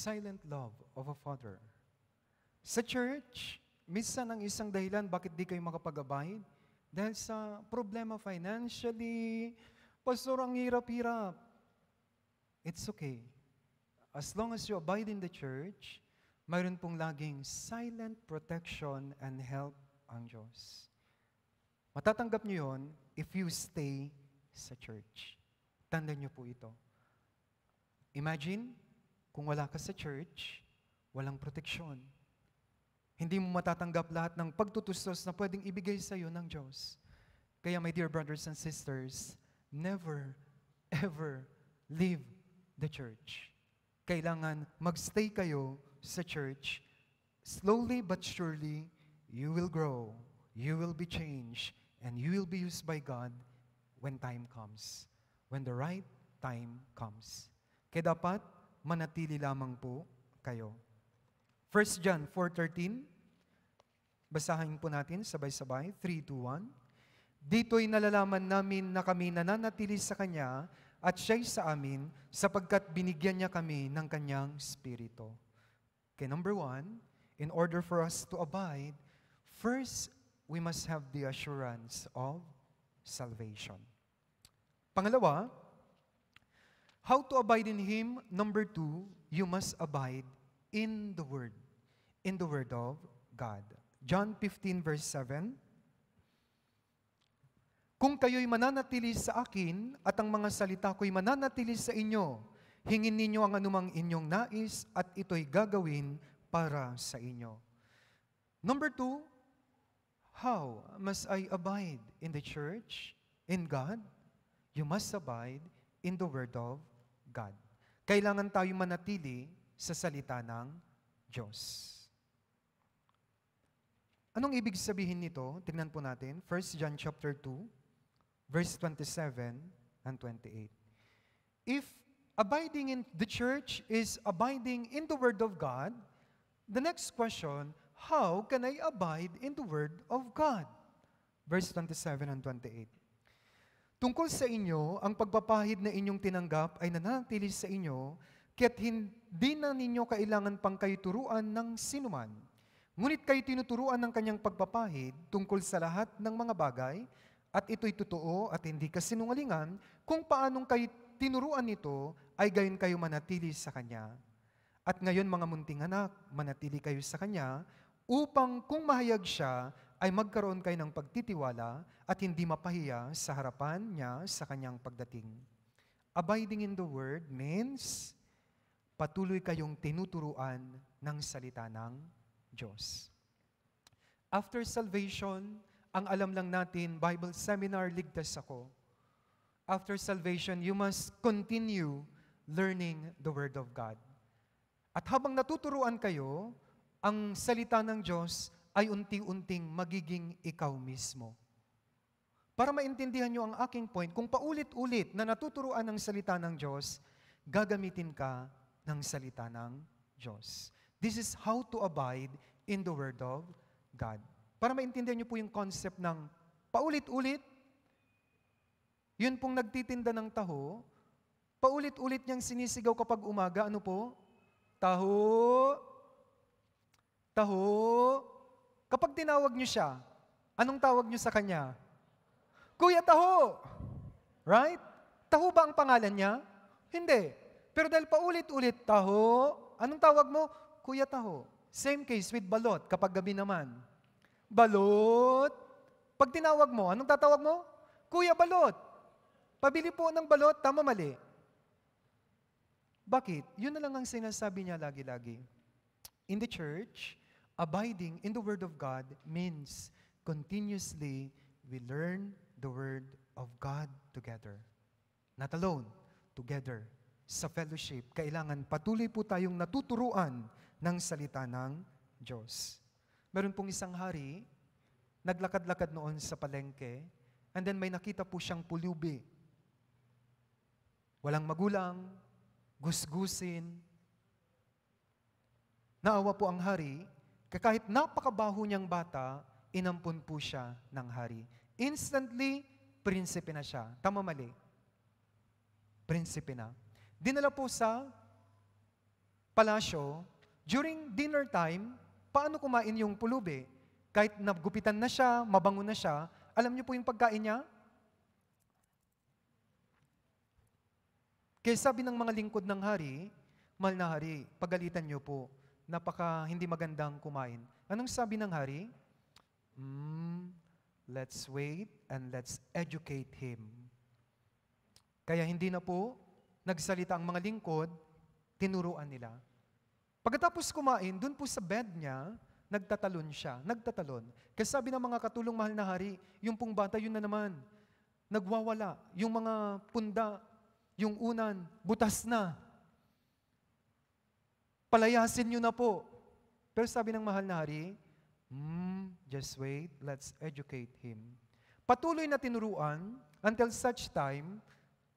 silent love of a father. Sa church, minsan ang isang dahilan bakit di kayo makapag-abide, dahil sa problema financially, Pastor, ang hirap-hirap. It's okay. As long as you abide in the church, mayroon pong laging silent protection and help ang Diyos. Matatanggap niyo yon if you stay sa church. Tandaan niyo po ito. Imagine, kung wala ka sa church, walang proteksyon. Hindi mo matatanggap lahat ng pagtutustos na pwedeng ibigay sa iyo ng Diyos. Kaya my dear brothers and sisters, never, ever leave the church. Kailangan magstay kayo sa church. Slowly but surely, you will grow, you will be changed, and you will be used by God when time comes, when the right time comes. Kaya dapat, manatili lamang po kayo. 1 John 4.13, basahin po natin sabay-sabay, 3 2 1. Dito'y nalalaman namin na kami nananatili sa Kanya at Siya'y sa amin sapagkat binigyan niya kami ng Kanyang Espiritu. Okay, number one, in order for us to abide, first, we must have the assurance of salvation. Pangalawa, How to abide in Him? Number two, you must abide in the Word, in the Word of God. John 15 verse 7, Kung kayo'y mananatili sa akin at ang mga salita ko'y mananatili sa inyo, hingin ninyo ang anumang inyong nais at ito'y gagawin para sa inyo. Number two, how must I abide in the church, in God? You must abide in the Word of God. Kailangan tayo manatili sa salita ng Diyos. Anong ibig sabihin nito? Tingnan po natin. 1 John chapter 2, verse 27 and 28. If abiding in the church is abiding in the Word of God, the next question, how can I abide in the Word of God? Verse 27 and 28. Tungkol sa inyo, ang pagpapahid na inyong tinanggap ay nananatili sa inyo, kaya't hindi na ninyo kailangan pang kayo turuan ng sinuman. Ngunit kayo tinuturuan ng kanyang pagpapahid tungkol sa lahat ng mga bagay, at ito'y totoo at hindi kasinungalingan kung paanong kayo tinuruan nito ay gayon kayo manatili sa kanya. At ngayon mga munting anak, manatili kayo sa kanya upang kung mahayag siya ay magkaroon kayo ng pagtitiwala at hindi mapahiya sa harapan niya sa kanyang pagdating. Abiding in the Word means patuloy kayong tinuturuan ng salita ng Diyos. After salvation, ang alam lang natin, Bible seminar, ligtas ako. After salvation, you must continue learning the Word of God. At habang natuturuan kayo, ang salita ng Diyos, ay unti-unting magiging ikaw mismo. Para maintindihan niyo ang aking point, kung paulit-ulit na natuturuan ng salita ng Diyos, gagamitin ka ng salita ng Diyos. This is how to abide in the Word of God. Para maintindihan niyo po yung concept ng paulit-ulit, yun pong nagtitinda ng taho, paulit-ulit niyang sinisigaw kapag umaga, ano po? Taho, taho, Kapag tinawag nyo siya, anong tawag nyo sa kanya? Kuya Taho! Right? Taho ba ang pangalan niya? Hindi. Pero dahil paulit-ulit, Taho, anong tawag mo? Kuya Taho. Same case with balot kapag gabi naman. Balot! Pag tinawag mo, anong tatawag mo? Kuya Balot! Pabili po ng balot, tama mali. Bakit? Yun na lang ang sinasabi niya lagi-lagi. In the church, Abiding in the Word of God means continuously we learn the Word of God together. Not alone, together. Sa fellowship, kailangan patuloy po tayong natuturuan ng salita ng Diyos. Meron pong isang hari, naglakad-lakad noon sa palengke, and then may nakita po siyang pulubi. Walang magulang, gusgusin. Naawa po ang hari, kahit napakabaho niyang bata, inampun po siya ng hari. Instantly, prinsipe na siya. Tama mali? Prinsipe na. Dinala po sa palasyo, during dinner time, paano kumain yung pulubi? Kahit nagupitan na siya, mabango na siya, alam niyo po yung pagkain niya? Kaya sabi ng mga lingkod ng hari, mal na hari, pagalitan niyo po napaka hindi magandang kumain. Anong sabi ng hari? Mm, let's wait and let's educate him. Kaya hindi na po nagsalita ang mga lingkod, tinuruan nila. Pagkatapos kumain, dun po sa bed niya, nagtatalon siya, nagtatalon. Kasi sabi ng mga katulong mahal na hari, yung pong bata yun na naman, nagwawala, yung mga punda, yung unan, butas na. Palayasin niyo na po. Pero sabi ng mahal na hari, mm, just wait, let's educate him. Patuloy na tinuruan until such time,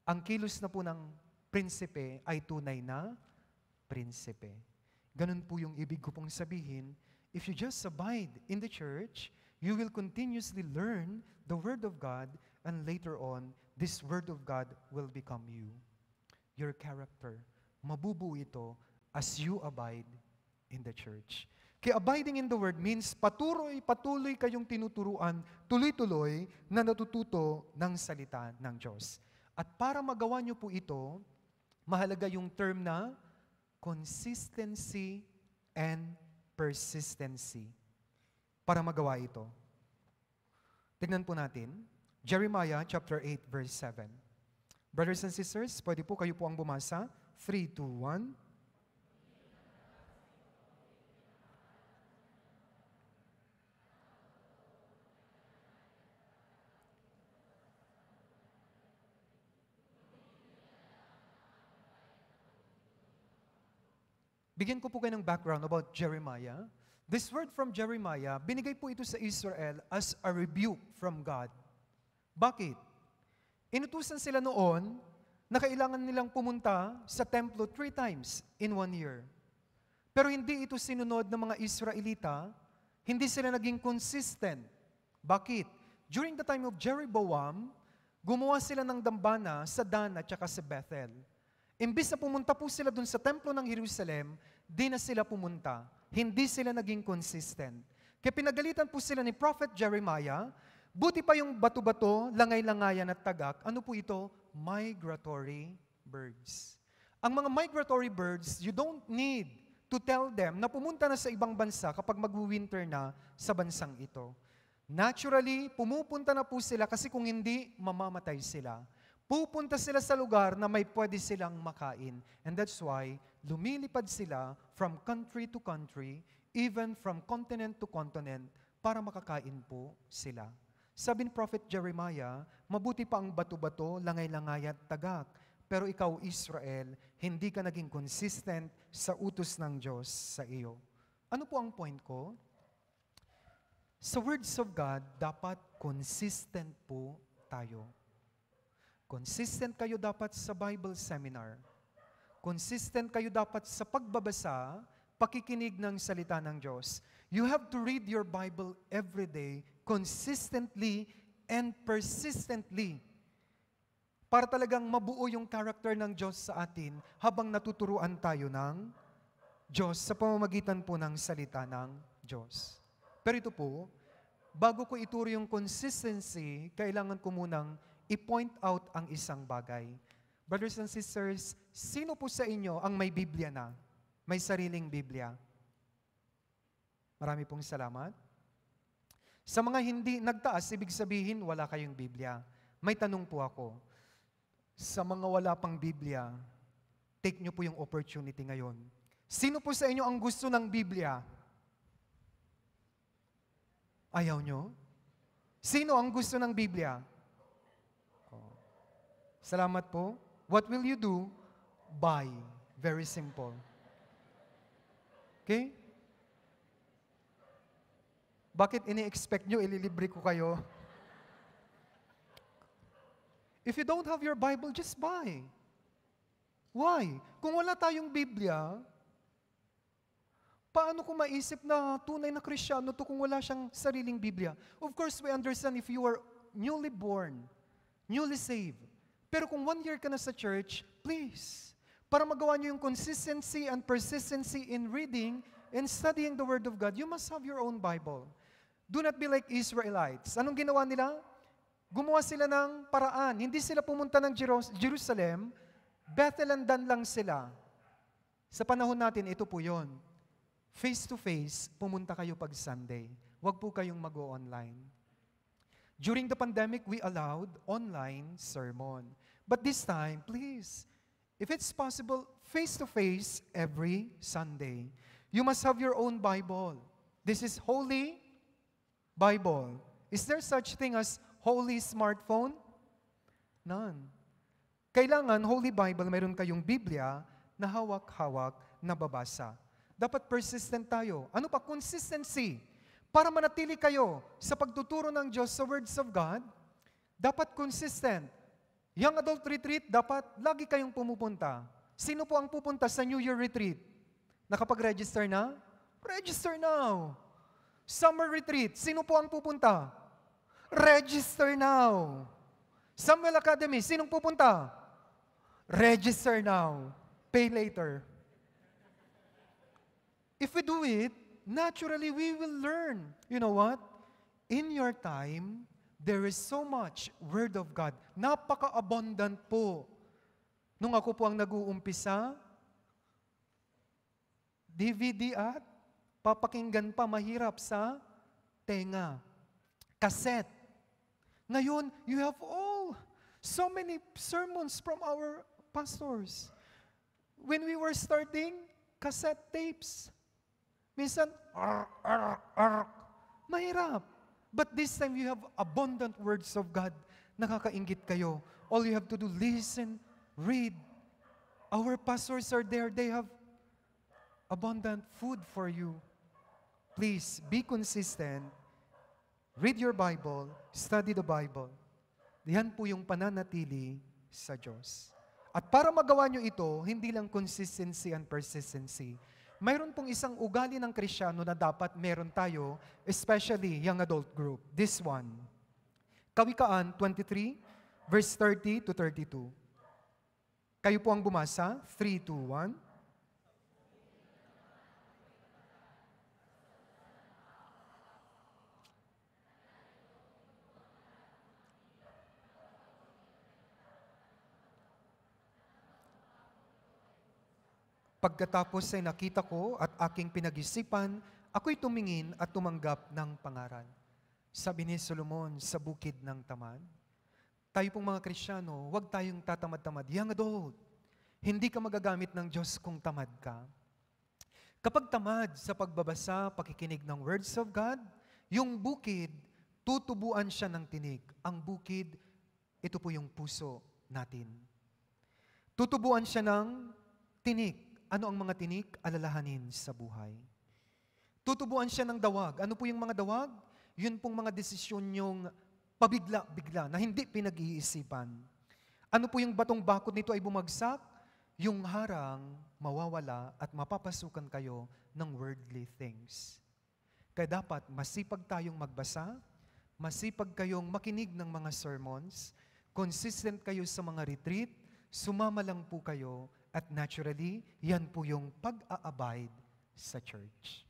ang kilos na po ng prinsipe ay tunay na prinsipe. Ganun po yung ibig ko pong sabihin, if you just abide in the church, you will continuously learn the Word of God and later on, this Word of God will become you. Your character. Mabubuo ito as you abide in the church. Kaya abiding in the word means patuloy, patuloy kayong tinuturuan, tuloy-tuloy na natututo ng salita ng Diyos. At para magawa nyo po ito, mahalaga yung term na consistency and persistency para magawa ito. Tignan po natin, Jeremiah chapter 8 verse 7. Brothers and sisters, pwede po kayo po ang bumasa. 3, 2, 1. Bigyan ko po kayo ng background about Jeremiah. This word from Jeremiah, binigay po ito sa Israel as a rebuke from God. Bakit? Inutusan sila noon na kailangan nilang pumunta sa templo three times in one year. Pero hindi ito sinunod ng mga Israelita, hindi sila naging consistent. Bakit? During the time of Jeroboam, gumawa sila ng dambana sa Dan at saka sa Bethel. Imbis na pumunta po sila dun sa templo ng Jerusalem, di na sila pumunta. Hindi sila naging consistent. Kaya pinagalitan po sila ni Prophet Jeremiah, buti pa yung bato-bato, langay-langayan at tagak, ano po ito? Migratory birds. Ang mga migratory birds, you don't need to tell them na pumunta na sa ibang bansa kapag mag-winter na sa bansang ito. Naturally, pumupunta na po sila kasi kung hindi, mamamatay sila pupunta sila sa lugar na may pwede silang makain. And that's why lumilipad sila from country to country, even from continent to continent, para makakain po sila. Sabi ni Prophet Jeremiah, mabuti pa ang bato-bato, langay-langay at tagak, pero ikaw Israel, hindi ka naging consistent sa utos ng Diyos sa iyo. Ano po ang point ko? Sa words of God, dapat consistent po tayo. Consistent kayo dapat sa Bible seminar. Consistent kayo dapat sa pagbabasa, pakikinig ng salita ng Diyos. You have to read your Bible every day, consistently and persistently. Para talagang mabuo yung character ng Diyos sa atin habang natuturuan tayo ng Diyos sa pamamagitan po ng salita ng Diyos. Pero ito po, bago ko ituro yung consistency, kailangan ko munang i-point out ang isang bagay. Brothers and sisters, sino po sa inyo ang may Biblia na? May sariling Biblia? Marami pong salamat. Sa mga hindi nagtaas, ibig sabihin wala kayong Biblia. May tanong po ako. Sa mga wala pang Biblia, take nyo po yung opportunity ngayon. Sino po sa inyo ang gusto ng Biblia? Ayaw nyo? Sino ang gusto ng Biblia? Salamat po. What will you do? Buy. Very simple. Okay? Bakit ini-expect nyo ililibre ko kayo? If you don't have your Bible, just buy. Why? Kung wala tayong Biblia, paano ko maisip na tunay na Kristiyano to kung wala siyang sariling Biblia? Of course, we understand if you are newly born, newly saved, pero kung one year ka na sa church, please, para magawa niyo yung consistency and persistency in reading and studying the Word of God, you must have your own Bible. Do not be like Israelites. Anong ginawa nila? Gumawa sila ng paraan. Hindi sila pumunta ng Jerusalem, Bethel and Dan lang sila. Sa panahon natin, ito po yon. Face to face, pumunta kayo pag Sunday. Huwag po kayong mag-online. During the pandemic, we allowed online sermon. But this time, please, if it's possible, face to face every Sunday. You must have your own Bible. This is Holy Bible. Is there such thing as holy smartphone? None. Kailangan Holy Bible, mayroon kayong Biblia na hawak-hawak na babasa. Dapat persistent tayo. Ano pa? Consistency. Para manatili kayo sa pagtuturo ng Diyos sa words of God, dapat consistent Young Adult Retreat, dapat lagi kayong pumupunta. Sino po ang pupunta sa New Year Retreat? Nakapag-register na? Register now! Summer Retreat, sino po ang pupunta? Register now! Samuel Academy, sinong pupunta? Register now. Pay later. If we do it, naturally we will learn. You know what? In your time, There is so much Word of God. Napaka-abundant po. Nung ako po ang nag-uumpisa, DVD at papakinggan pa mahirap sa tenga. cassette. Ngayon, you have all so many sermons from our pastors. When we were starting, cassette tapes. Minsan, arr, arr, arr, mahirap. But this time, you have abundant words of God. Nakakaingit kayo. All you have to do, listen, read. Our pastors are there. They have abundant food for you. Please, be consistent. Read your Bible. Study the Bible. Diyan po yung pananatili sa Diyos. At para magawa nyo ito, hindi lang consistency and persistency mayroon pong isang ugali ng Kristiyano na dapat meron tayo, especially young adult group. This one. Kawikaan 23, verse 30 to 32. Kayo po ang bumasa, 3, 2, 1. Pagkatapos ay nakita ko at aking pinagisipan, isipan ako'y tumingin at tumanggap ng pangaran. Sabi ni Solomon sa bukid ng Taman, tayo pong mga Krisyano, huwag tayong tatamad-tamad. Young adult, hindi ka magagamit ng Diyos kung tamad ka. Kapag tamad sa pagbabasa, pakikinig ng words of God, yung bukid, tutubuan siya ng tinig. Ang bukid, ito po yung puso natin. Tutubuan siya ng tinig. Ano ang mga tinik? Alalahanin sa buhay. Tutubuan siya ng dawag. Ano po yung mga dawag? Yun pong mga desisyon yung pabigla-bigla na hindi pinag-iisipan. Ano po yung batong bakod nito ay bumagsak? Yung harang mawawala at mapapasukan kayo ng worldly things. Kaya dapat masipag tayong magbasa, masipag kayong makinig ng mga sermons, consistent kayo sa mga retreat, sumama lang po kayo at naturally, yan po yung pag-a-abide sa church.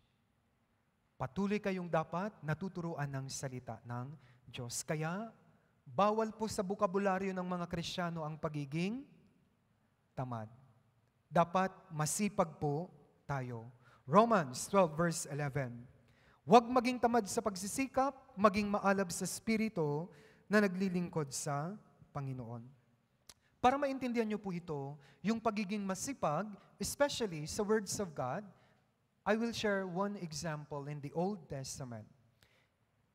Patuloy kayong dapat natuturuan ng salita ng Diyos. Kaya, bawal po sa bukabularyo ng mga Kristiyano ang pagiging tamad. Dapat masipag po tayo. Romans 12 verse 11. Huwag maging tamad sa pagsisikap, maging maalab sa spirito na naglilingkod sa Panginoon. Para maintindihan niyo po ito, yung pagiging masipag, especially sa words of God, I will share one example in the Old Testament.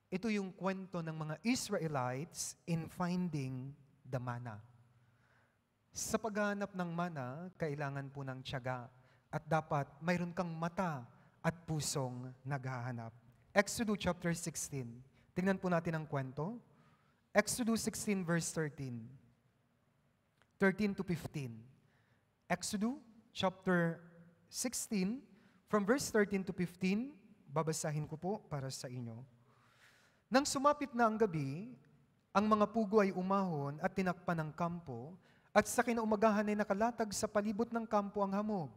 Ito yung kwento ng mga Israelites in finding the manna. Sa paghahanap ng mana, kailangan po ng tiyaga at dapat mayroon kang mata at pusong naghahanap. Exodus chapter 16. Tingnan po natin ang kwento. Exodus 16 verse 13. 13 to 15. Exodus chapter 16, from verse 13 to 15, babasahin ko po para sa inyo. Nang sumapit na ang gabi, ang mga pugo ay umahon at tinakpan ng kampo, at sa kinaumagahan ay nakalatag sa palibot ng kampo ang hamog.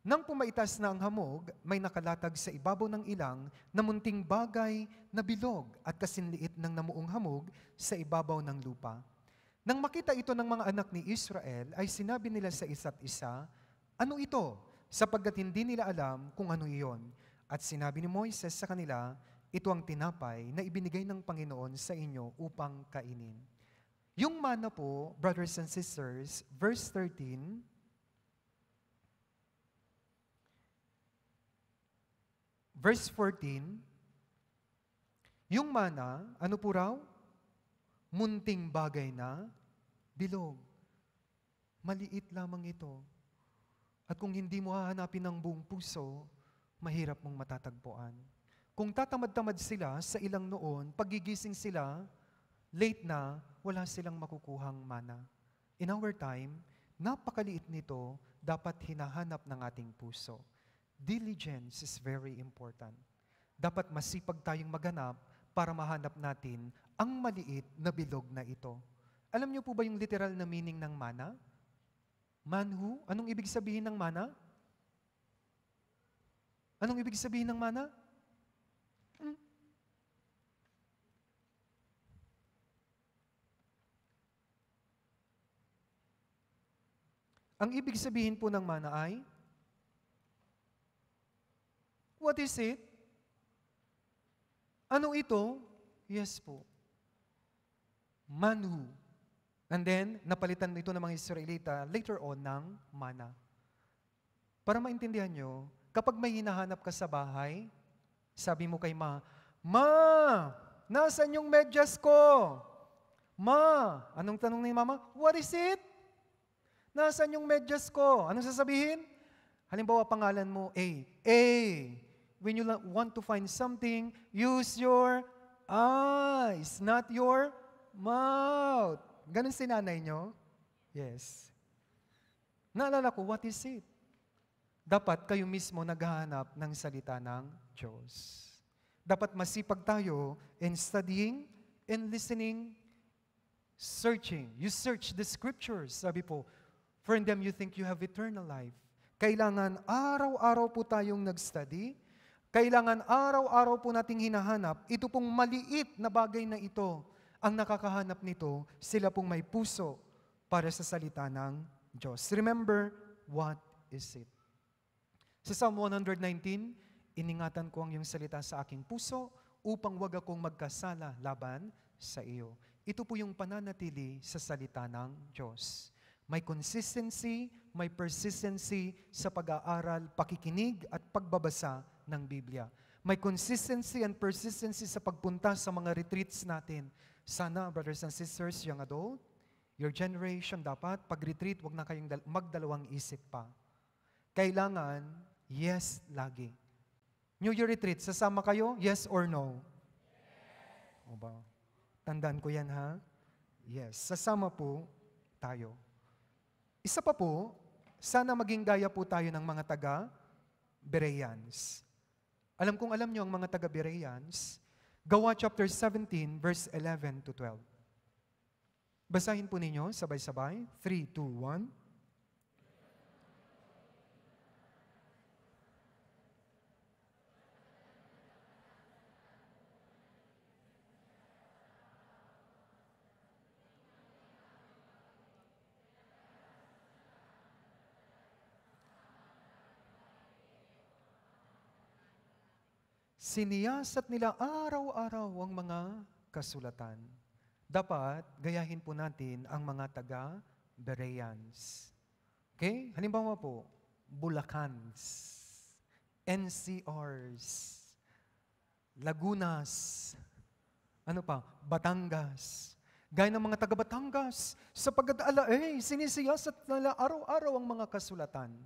Nang pumaitas na ang hamog, may nakalatag sa ibabaw ng ilang na munting bagay na bilog at kasinliit ng namuong hamog sa ibabaw ng lupa. Nang makita ito ng mga anak ni Israel, ay sinabi nila sa isa't isa, Ano ito? Sapagkat hindi nila alam kung ano iyon. At sinabi ni Moises sa kanila, Ito ang tinapay na ibinigay ng Panginoon sa inyo upang kainin. Yung mana po, brothers and sisters, verse 13, verse 14, yung mana, ano po raw? Munting bagay na bilog. Maliit lamang ito. At kung hindi mo hahanapin ng buong puso, mahirap mong matatagpuan. Kung tatamad-tamad sila sa ilang noon, pagigising sila, late na, wala silang makukuhang mana. In our time, napakaliit nito, dapat hinahanap ng ating puso. Diligence is very important. Dapat masipag tayong maganap para mahanap natin ang maliit na bilog na ito. Alam niyo po ba yung literal na meaning ng mana? Manhu? Anong ibig sabihin ng mana? Anong ibig sabihin ng mana? Ang ibig sabihin po ng mana ay, What is it? Ano ito? Yes po. Manhu. And then, napalitan ito ng mga Israelita later on ng mana. Para maintindihan nyo, kapag may hinahanap ka sa bahay, sabi mo kay ma, Ma, nasan yung medyas ko? Ma, anong tanong ni mama? What is it? Nasaan yung medyas ko? Anong sasabihin? Halimbawa, pangalan mo, A. A. When you want to find something, use your eyes, not your mouth. Ganon si nanay nyo? Yes. Naalala ko, what is it? Dapat kayo mismo naghahanap ng salita ng Diyos. Dapat masipag tayo in studying, in listening, searching. You search the scriptures, sabi po. For in them you think you have eternal life. Kailangan araw-araw po tayong nag-study. Kailangan araw-araw po nating hinahanap. Ito pong maliit na bagay na ito ang nakakahanap nito, sila pong may puso para sa salita ng Diyos. Remember, what is it? Sa Psalm 119, iningatan ko ang iyong salita sa aking puso upang wag akong magkasala laban sa iyo. Ito po yung pananatili sa salita ng Diyos. May consistency, may persistency sa pag-aaral, pakikinig at pagbabasa ng Biblia. May consistency and persistency sa pagpunta sa mga retreats natin, sana, brothers and sisters, young adult, your generation dapat, pag-retreat, wag na kayong magdalawang isip pa. Kailangan, yes lagi. New Year retreat, sasama kayo? Yes or no? Yes. O ba? Tandaan ko yan ha? Yes, sasama po tayo. Isa pa po, sana maging gaya po tayo ng mga taga Bereans. Alam kong alam nyo ang mga taga Bereans, Gawa chapter 17, verse 11 to 12. Basahin po ninyo sabay-sabay. 3, 2, 1. Siniyasat nila araw-araw ang mga kasulatan. Dapat, gayahin po natin ang mga taga Bereans. Okay? Halimbawa po, Bulacans, NCRs, Lagunas, ano pa, Batangas. Gaya ng mga taga-Batangas, sapagkat ala, eh, sinisiyasat nila araw-araw ang mga kasulatan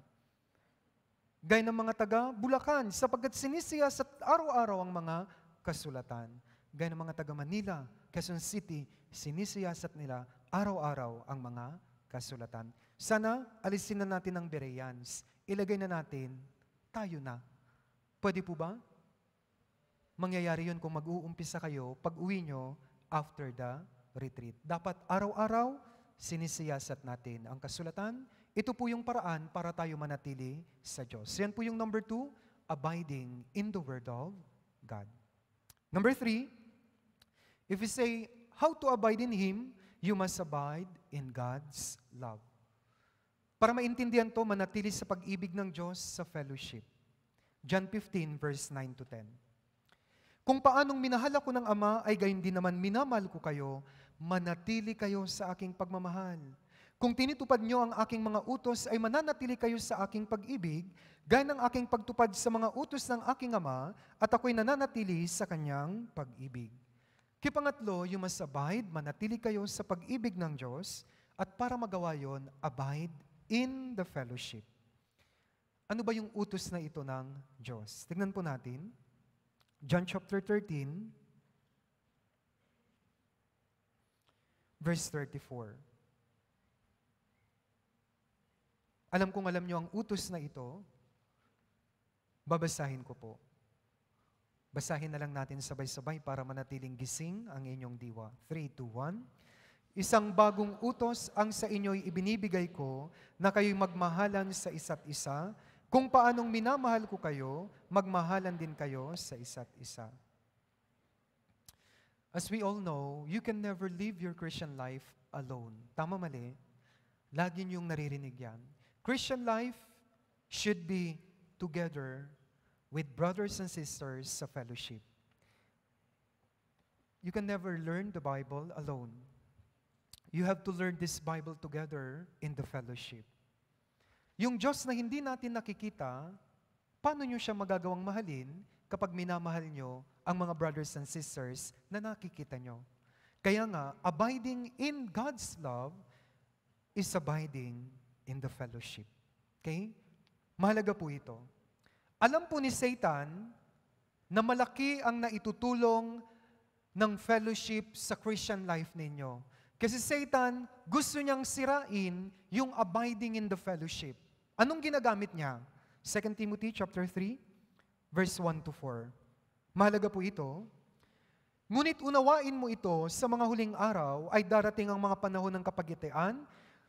gaya ng mga taga Bulacan, sapagkat sinisiya sa araw-araw ang mga kasulatan. Gaya ng mga taga Manila, Quezon City, sinisiyasat nila araw-araw ang mga kasulatan. Sana alisin na natin ang Bereans. Ilagay na natin, tayo na. Pwede po ba? Mangyayari yun kung mag-uumpisa kayo pag uwi nyo after the retreat. Dapat araw-araw sinisiyasat natin ang kasulatan, ito po yung paraan para tayo manatili sa Diyos. Yan po yung number two, abiding in the Word of God. Number three, if you say how to abide in Him, you must abide in God's love. Para maintindihan to, manatili sa pag-ibig ng Diyos sa fellowship. John 15 verse 9 to 10. Kung paanong minahal ako ng Ama, ay gayon din naman minamahal ko kayo, manatili kayo sa aking pagmamahal. Kung tinitupad nyo ang aking mga utos, ay mananatili kayo sa aking pag-ibig, gaya ng aking pagtupad sa mga utos ng aking ama, at ako'y nananatili sa kanyang pag-ibig. Kipangatlo, you must abide, manatili kayo sa pag-ibig ng Diyos, at para magawa yon, abide in the fellowship. Ano ba yung utos na ito ng Diyos? Tignan po natin. John chapter 13, verse 34. Alam kong alam nyo ang utos na ito, babasahin ko po. Basahin na lang natin sabay-sabay para manatiling gising ang inyong diwa. 3, 2, 1. Isang bagong utos ang sa inyo'y ibinibigay ko na kayo'y magmahalan sa isa't isa. Kung paanong minamahal ko kayo, magmahalan din kayo sa isa't isa. As we all know, you can never live your Christian life alone. Tama mali? Lagi niyong naririnig yan. Christian life should be together with brothers and sisters of fellowship. You can never learn the Bible alone. You have to learn this Bible together in the fellowship. Yung Diyos na hindi natin nakikita, paano nyo siya magagawang mahalin kapag minamahal nyo ang mga brothers and sisters na nakikita nyo? Kaya nga, abiding in God's love is abiding in the fellowship. Okay? Mahalaga po ito. Alam po ni Satan na malaki ang naitutulong ng fellowship sa Christian life ninyo. Kasi Satan, gusto niyang sirain yung abiding in the fellowship. Anong ginagamit niya? 2 Timothy chapter 3, verse 1 to 4. Mahalaga po ito. Ngunit unawain mo ito sa mga huling araw ay darating ang mga panahon ng kapagitian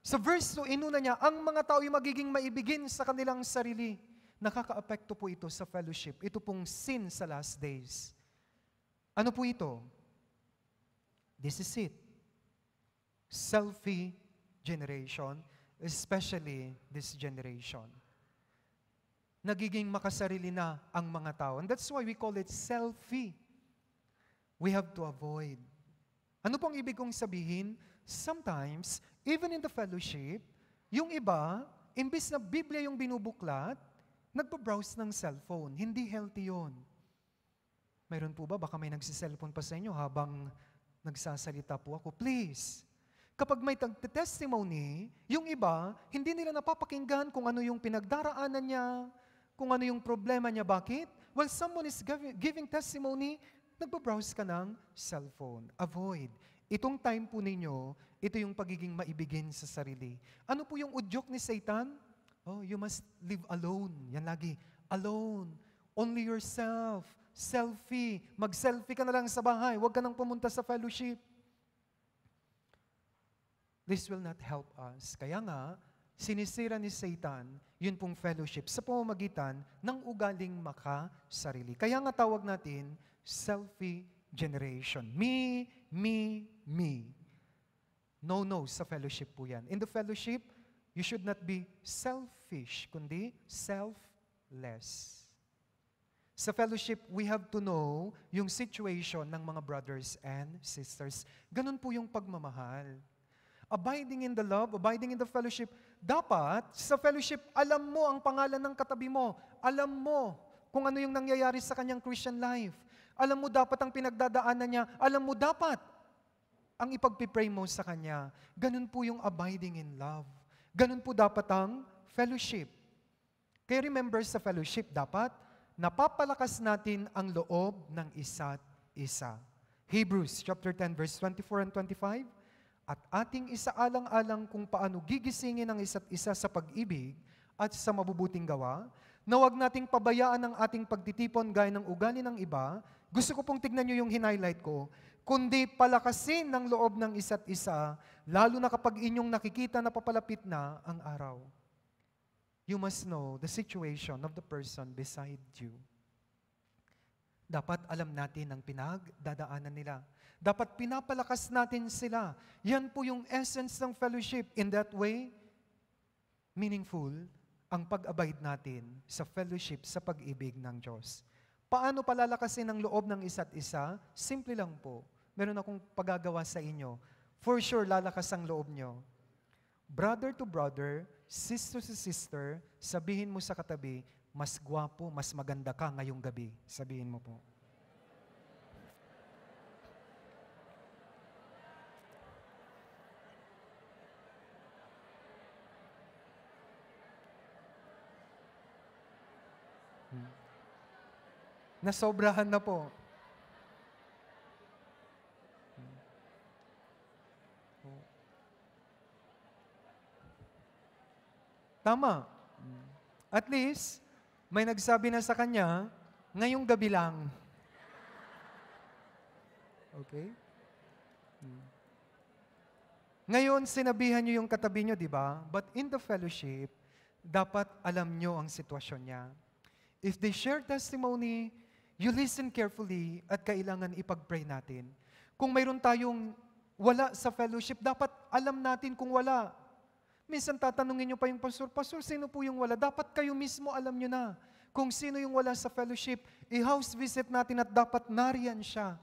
sa verse 2, inuna niya, ang mga tao ay magiging maibigin sa kanilang sarili. Nakakaapekto po ito sa fellowship. Ito pong sin sa last days. Ano po ito? This is it. Selfie generation, especially this generation. Nagiging makasarili na ang mga tao. And that's why we call it selfie. We have to avoid. Ano pong ibig kong sabihin? sometimes, even in the fellowship, yung iba, imbis na Biblia yung binubuklat, nagpa-browse ng cellphone. Hindi healthy yon. Mayroon po ba? Baka may nagsiselfone pa sa inyo habang nagsasalita po ako. Please, kapag may testimony, yung iba, hindi nila napapakinggan kung ano yung pinagdaraanan niya, kung ano yung problema niya. Bakit? While someone is giving testimony, nagpa-browse ka ng cellphone. Avoid. Itong time po ninyo, ito yung pagiging maibigin sa sarili. Ano po yung udyok ni Satan? Oh, you must live alone. Yan lagi. Alone. Only yourself. Selfie. Mag-selfie ka na lang sa bahay. Huwag ka nang pumunta sa fellowship. This will not help us. Kaya nga, sinisira ni Satan yun pong fellowship sa pamamagitan ng ugaling makasarili. Kaya nga tawag natin selfie generation. Me, me, me. No-no sa fellowship po yan. In the fellowship, you should not be selfish, kundi selfless. Sa fellowship, we have to know yung situation ng mga brothers and sisters. Ganun po yung pagmamahal. Abiding in the love, abiding in the fellowship. Dapat, sa fellowship, alam mo ang pangalan ng katabi mo. Alam mo kung ano yung nangyayari sa kanyang Christian life. Alam mo dapat ang pinagdadaanan niya. Alam mo dapat ang ipagpipray mo sa Kanya. Ganun po yung abiding in love. Ganun po dapat ang fellowship. Kaya remember sa fellowship, dapat napapalakas natin ang loob ng isa't isa. Hebrews chapter 10 verse 24 and 25, At ating isaalang-alang kung paano gigisingin ang isa't isa sa pag-ibig at sa mabubuting gawa, na huwag nating pabayaan ang ating pagtitipon gaya ng ugali ng iba. Gusto ko pong tignan nyo yung hinighlight ko kundi palakasin ng loob ng isa't isa, lalo na kapag inyong nakikita na papalapit na ang araw. You must know the situation of the person beside you. Dapat alam natin ang pinagdadaanan nila. Dapat pinapalakas natin sila. Yan po yung essence ng fellowship. In that way, meaningful ang pag-abide natin sa fellowship, sa pag-ibig ng Diyos. Paano palalakasin ang loob ng isa't isa? Simple lang po meron akong pagagawa sa inyo, for sure lalakas ang loob nyo. Brother to brother, sister to sister, sabihin mo sa katabi, mas gwapo, mas maganda ka ngayong gabi. Sabihin mo po. Hmm. Nasobrahan na po. Tama. At least, may nagsabi na sa kanya, ngayong gabi lang. Okay? Ngayon, sinabihan niyo yung katabi niyo, di ba? But in the fellowship, dapat alam niyo ang sitwasyon niya. If they share testimony, you listen carefully at kailangan ipag-pray natin. Kung mayroon tayong wala sa fellowship, dapat alam natin kung wala. Minsan tatanungin nyo pa yung pastor, Pastor, sino po yung wala? Dapat kayo mismo alam nyo na kung sino yung wala sa fellowship. I-house visit natin at dapat nariyan siya.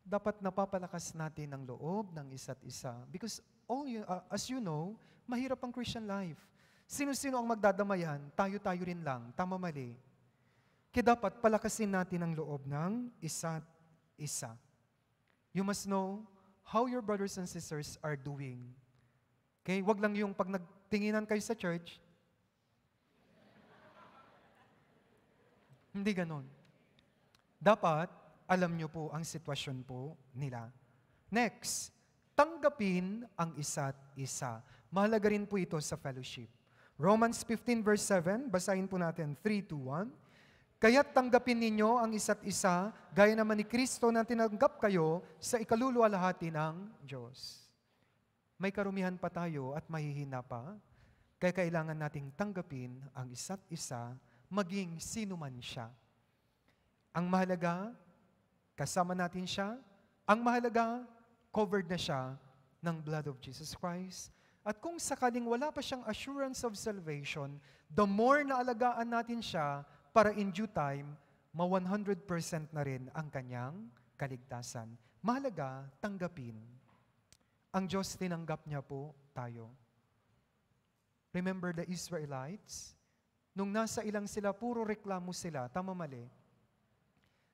Dapat napapalakas natin ang loob ng isa't isa. Because all oh, you, uh, as you know, mahirap ang Christian life. Sino-sino ang magdadamayan, tayo-tayo rin lang, tama mali. Kaya dapat palakasin natin ang loob ng isa't isa. You must know how your brothers and sisters are doing Okay? Wag lang yung pag nagtinginan kayo sa church. Hindi ganon. Dapat, alam nyo po ang sitwasyon po nila. Next, tanggapin ang isa't isa. Mahalaga rin po ito sa fellowship. Romans 15 verse 7, basahin po natin 3 to 1. Kaya't tanggapin ninyo ang isa't isa, gaya naman ni Kristo na tinanggap kayo sa ikaluluwalhati ng Diyos may karumihan pa tayo at mahihina pa. Kaya kailangan nating tanggapin ang isa't isa, maging sino man siya. Ang mahalaga, kasama natin siya. Ang mahalaga, covered na siya ng blood of Jesus Christ. At kung sakaling wala pa siyang assurance of salvation, the more na alagaan natin siya para in due time, ma-100% na rin ang kanyang kaligtasan. Mahalaga, tanggapin ang Diyos tinanggap niya po tayo. Remember the Israelites? Nung nasa ilang sila, puro reklamo sila. Tama mali.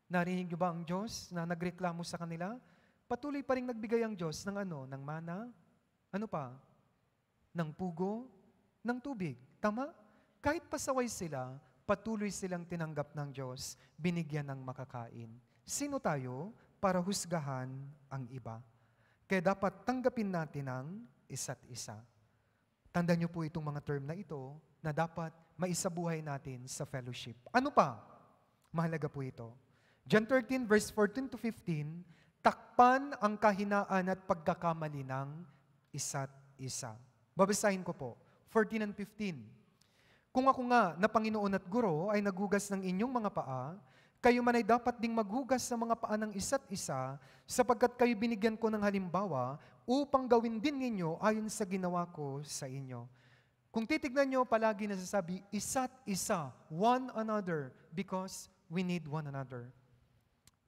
Narinig niyo ba ang Diyos na nagreklamo sa kanila? Patuloy pa rin nagbigay ang Diyos ng ano? Ng mana? Ano pa? Ng pugo? Ng tubig? Tama? Kahit pasaway sila, patuloy silang tinanggap ng Diyos, binigyan ng makakain. Sino tayo para husgahan ang iba? Kaya dapat tanggapin natin ang isa't isa. Tanda niyo po itong mga term na ito na dapat maisabuhay natin sa fellowship. Ano pa? Mahalaga po ito. John 13 verse 14 to 15, takpan ang kahinaan at pagkakamali ng isa't isa. Babasahin ko po, 14 and 15. Kung ako nga na Panginoon at Guro ay nagugas ng inyong mga paa, kayo man ay dapat ding maghugas sa mga paa ng isa't isa, sapagkat kayo binigyan ko ng halimbawa upang gawin din ninyo ayon sa ginawa ko sa inyo. Kung titignan nyo, palagi nasasabi, isa't isa, one another, because we need one another.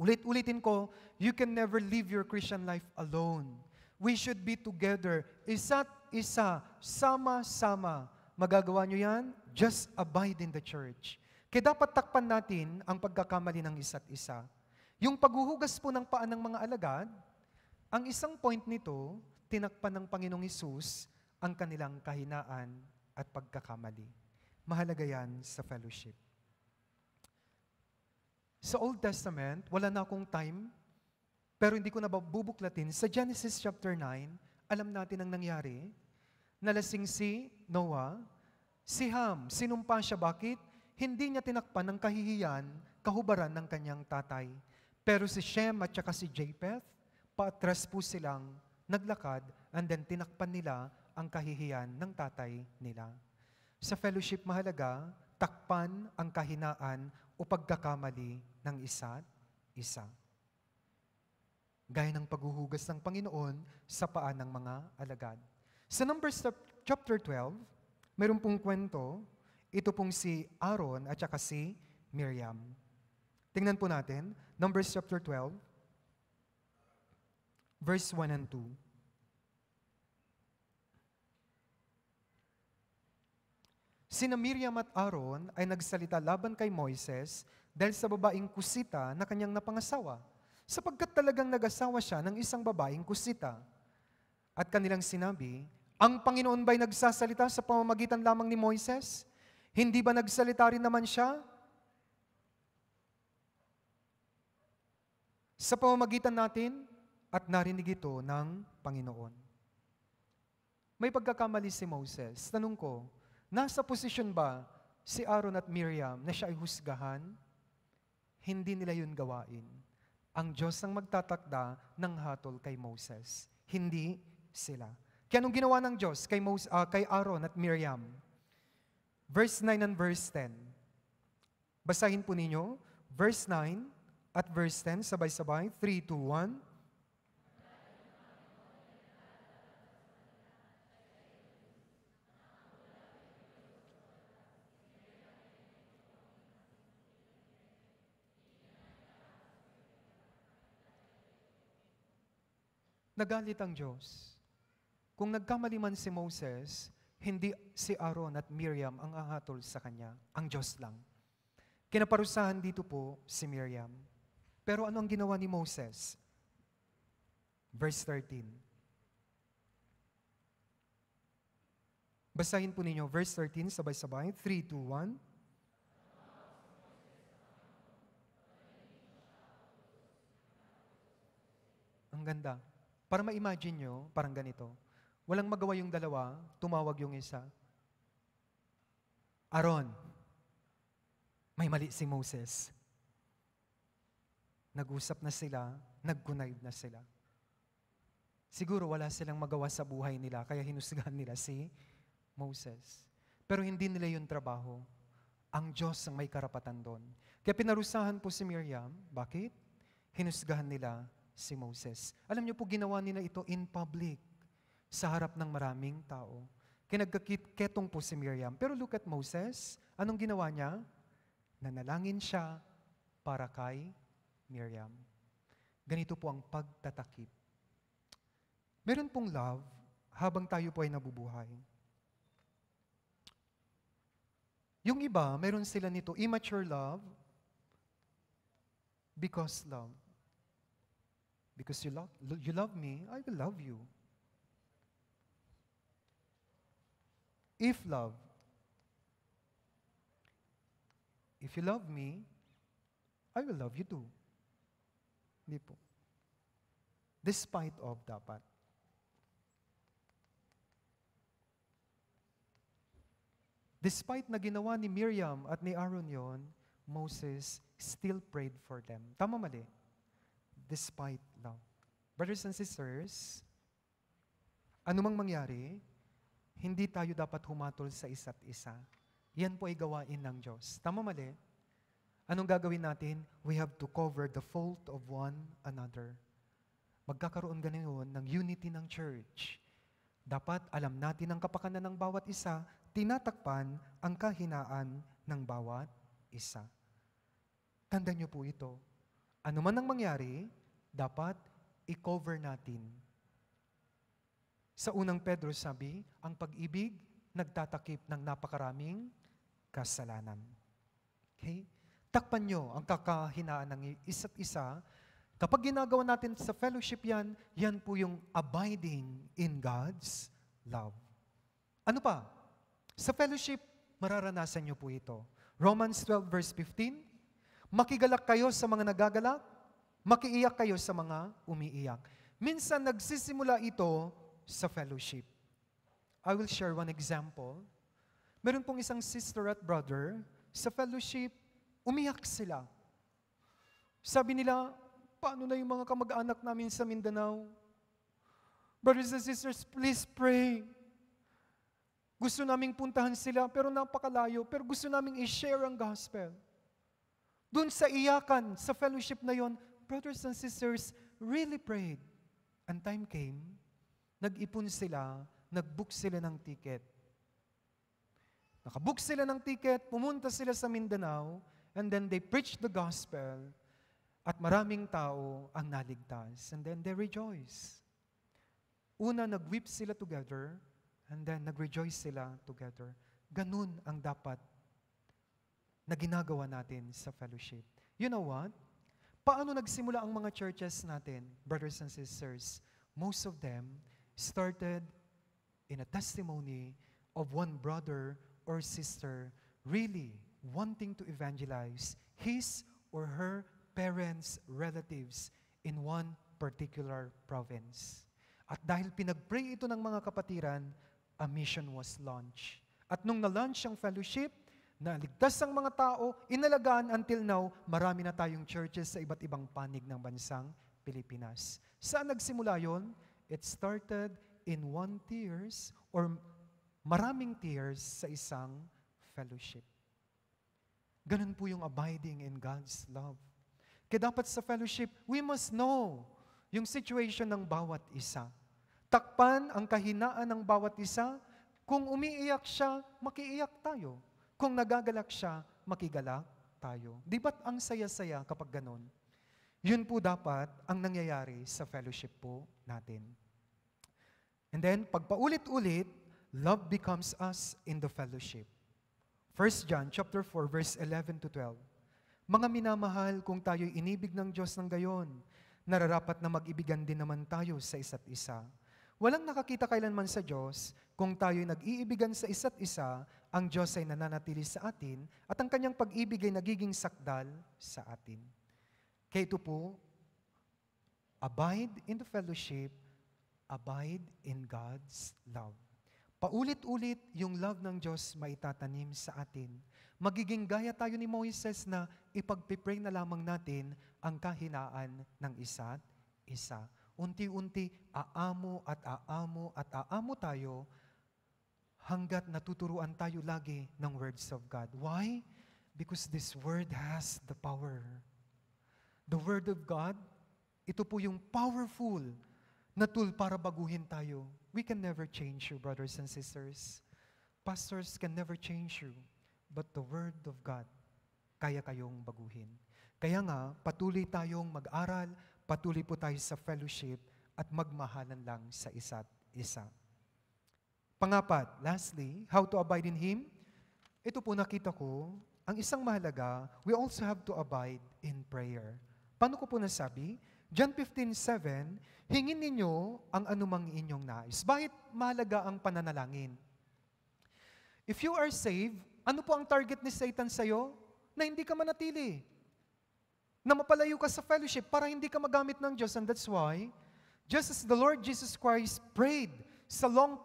Ulit-ulitin ko, you can never live your Christian life alone. We should be together, isa't isa, sama-sama. Magagawa nyo yan? Just abide in the church. Kaya dapat takpan natin ang pagkakamali ng isa't isa. Yung paghuhugas po ng paa ng mga alagad, ang isang point nito, tinakpan ng Panginoong Isus ang kanilang kahinaan at pagkakamali. Mahalaga yan sa fellowship. Sa Old Testament, wala na akong time, pero hindi ko na bubuklatin. Sa Genesis chapter 9, alam natin ang nangyari. Nalasing si Noah, si Ham, sinumpa siya. Bakit? hindi niya tinakpan ng kahihiyan, kahubaran ng kanyang tatay. Pero si Shem at saka si Japheth, paatras po silang naglakad and then tinakpan nila ang kahihiyan ng tatay nila. Sa fellowship mahalaga, takpan ang kahinaan o pagkakamali ng isa isa. Gaya ng paghuhugas ng Panginoon sa paa ng mga alagad. Sa Numbers chapter 12, mayroon pong kwento ito pong si Aaron at saka si Miriam. Tingnan po natin, Numbers chapter 12, verse 1 and 2. Sina Miriam at Aaron ay nagsalita laban kay Moises dahil sa babaeng kusita na kanyang napangasawa, sapagkat talagang nag-asawa siya ng isang babaeng kusita. At kanilang sinabi, ang Panginoon ba'y nagsasalita sa pamamagitan lamang ni Moises? Hindi ba nagsalita rin naman siya? Sa pamamagitan natin at narinig ito ng Panginoon. May pagkakamali si Moses. Tanong ko, nasa posisyon ba si Aaron at Miriam na siya ay husgahan? Hindi nila yun gawain. Ang Diyos ang magtatakda ng hatol kay Moses, hindi sila. Kaya anong ginawa ng Diyos kay, Moses, uh, ah, kay Aaron at Miriam? verse 9 and verse 10. Basahin po ninyo, verse 9 at verse 10, sabay-sabay, 3, 2, 1. Nagalit ang Diyos. Kung nagkamali man si Moses, hindi si Aaron at Miriam ang ahatol sa kanya, ang Diyos lang. Kinaparusahan dito po si Miriam. Pero ano ang ginawa ni Moses? Verse 13. Basahin po ninyo, verse 13, sabay-sabay, 3, 2, 1. Ang ganda. Para ma-imagine nyo, parang ganito. Walang magawa yung dalawa, tumawag yung isa. Aron, may mali si Moses. Nag-usap na sila, nag-connive na sila. Siguro wala silang magawa sa buhay nila, kaya hinusgahan nila si Moses. Pero hindi nila yung trabaho. Ang Diyos ang may karapatan doon. Kaya pinarusahan po si Miriam. Bakit? Hinusgahan nila si Moses. Alam niyo po, ginawa nila ito in public sa harap ng maraming tao. Kinagkaketong po si Miriam. Pero look at Moses. Anong ginawa niya? Nanalangin siya para kay Miriam. Ganito po ang pagtatakip. Meron pong love habang tayo po ay nabubuhay. Yung iba, meron sila nito, immature love because love. Because you love, you love me, I will love you. If love, if you love me, I will love you too. Hindi po. Despite of dapat. Despite na ginawa ni Miriam at ni Aaron yon, Moses still prayed for them. Tama mali? Despite love. Brothers and sisters, anumang mangyari, hindi tayo dapat humatol sa isa't isa. Yan po ay gawain ng Diyos. Tama mali? Anong gagawin natin? We have to cover the fault of one another. Magkakaroon ganun ng unity ng church. Dapat alam natin ang kapakanan ng bawat isa, tinatakpan ang kahinaan ng bawat isa. Tanda niyo po ito. Ano man ang mangyari, dapat i-cover natin sa unang Pedro sabi, ang pag-ibig nagtatakip ng napakaraming kasalanan. Okay? Takpan nyo ang kakahinaan ng isa't isa. Kapag ginagawa natin sa fellowship yan, yan po yung abiding in God's love. Ano pa? Sa fellowship, mararanasan nyo po ito. Romans 12 verse 15, Makigalak kayo sa mga nagagalak, makiiyak kayo sa mga umiiyak. Minsan nagsisimula ito sa fellowship. I will share one example. Meron pong isang sister at brother, sa fellowship, umiyak sila. Sabi nila, paano na yung mga kamag-anak namin sa Mindanao? Brothers and sisters, please pray. Gusto naming puntahan sila, pero napakalayo. Pero gusto naming i-share ang gospel. Doon sa iyakan, sa fellowship na yon, brothers and sisters really prayed. And time came, nag-ipon sila, nag-book sila ng ticket. Nakabook sila ng ticket, pumunta sila sa Mindanao, and then they preached the gospel, at maraming tao ang naligtas, and then they rejoice. Una, nag-weep sila together, and then nag-rejoice sila together. Ganun ang dapat na ginagawa natin sa fellowship. You know what? Paano nagsimula ang mga churches natin, brothers and sisters? Most of them started in a testimony of one brother or sister really wanting to evangelize his or her parents' relatives in one particular province. At dahil pinagpray ito ng mga kapatiran, a mission was launched. At nung na-launch ang fellowship, naligtas ang mga tao, inalagaan until now, marami na tayong churches sa iba't ibang panig ng bansang Pilipinas. Saan nagsimula yon? It started in one tears or maraming tears sa isang fellowship. Ganun po yung abiding in God's love. Kaya dapat sa fellowship, we must know yung situation ng bawat isa. Takpan ang kahinaan ng bawat isa. Kung umiiyak siya, makiiyak tayo. Kung nagagalak siya, makigalak tayo. Di ba't ang saya-saya kapag ganun? Yun po dapat ang nangyayari sa fellowship po natin. And then, pag paulit-ulit, love becomes us in the fellowship. 1 John chapter 4 verse 11 to 12. Mga minamahal, kung tayo'y inibig ng Diyos ng gayon, nararapat na mag-ibigan din naman tayo sa isa't isa. Walang nakakita kailanman sa Diyos, kung tayo'y nag-iibigan sa isa't isa, ang Diyos ay nananatili sa atin at ang kanyang pag-ibig ay nagiging sakdal sa atin. Kaya ito po, abide in the fellowship, abide in God's love. Paulit-ulit yung love ng Diyos maitatanim sa atin. Magiging gaya tayo ni Moises na ipagpipray na lamang natin ang kahinaan ng isa't isa. Unti-unti aamo at aamo at aamo tayo hanggat natuturuan tayo lagi ng words of God. Why? Because this word has the power the Word of God, ito po yung powerful na tool para baguhin tayo. We can never change you, brothers and sisters. Pastors can never change you, but the Word of God, kaya kayong baguhin. Kaya nga, patuloy tayong mag-aral, patuloy po tayo sa fellowship, at magmahalan lang sa isa't isa. Pangapat, lastly, how to abide in Him? Ito po nakita ko, ang isang mahalaga, we also have to abide in prayer. Paano ko po nasabi? John 15:7, hingin ninyo ang anumang inyong nais. Bakit malaga ang pananalangin? If you are saved, ano po ang target ni Satan sa iyo? Na hindi ka manatili. Na mapalayo ka sa fellowship para hindi ka magamit ng Diyos. And that's why, just as the Lord Jesus Christ prayed sa long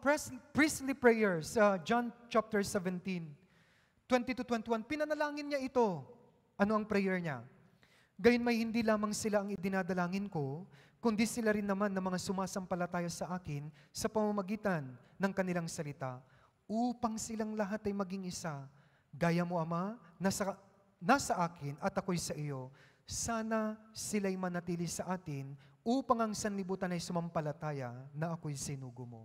priestly prayer sa John chapter 17, 20 to 21, pinanalangin niya ito. Ano ang prayer niya? Gayon may hindi lamang sila ang idinadalangin ko, kundi sila rin naman ng mga sumasampalataya sa akin sa pamamagitan ng kanilang salita, upang silang lahat ay maging isa. Gaya mo, Ama, nasa, nasa akin at ako'y sa iyo. Sana sila'y manatili sa atin upang ang sanlibutan ay sumampalataya na ako'y sinugo mo.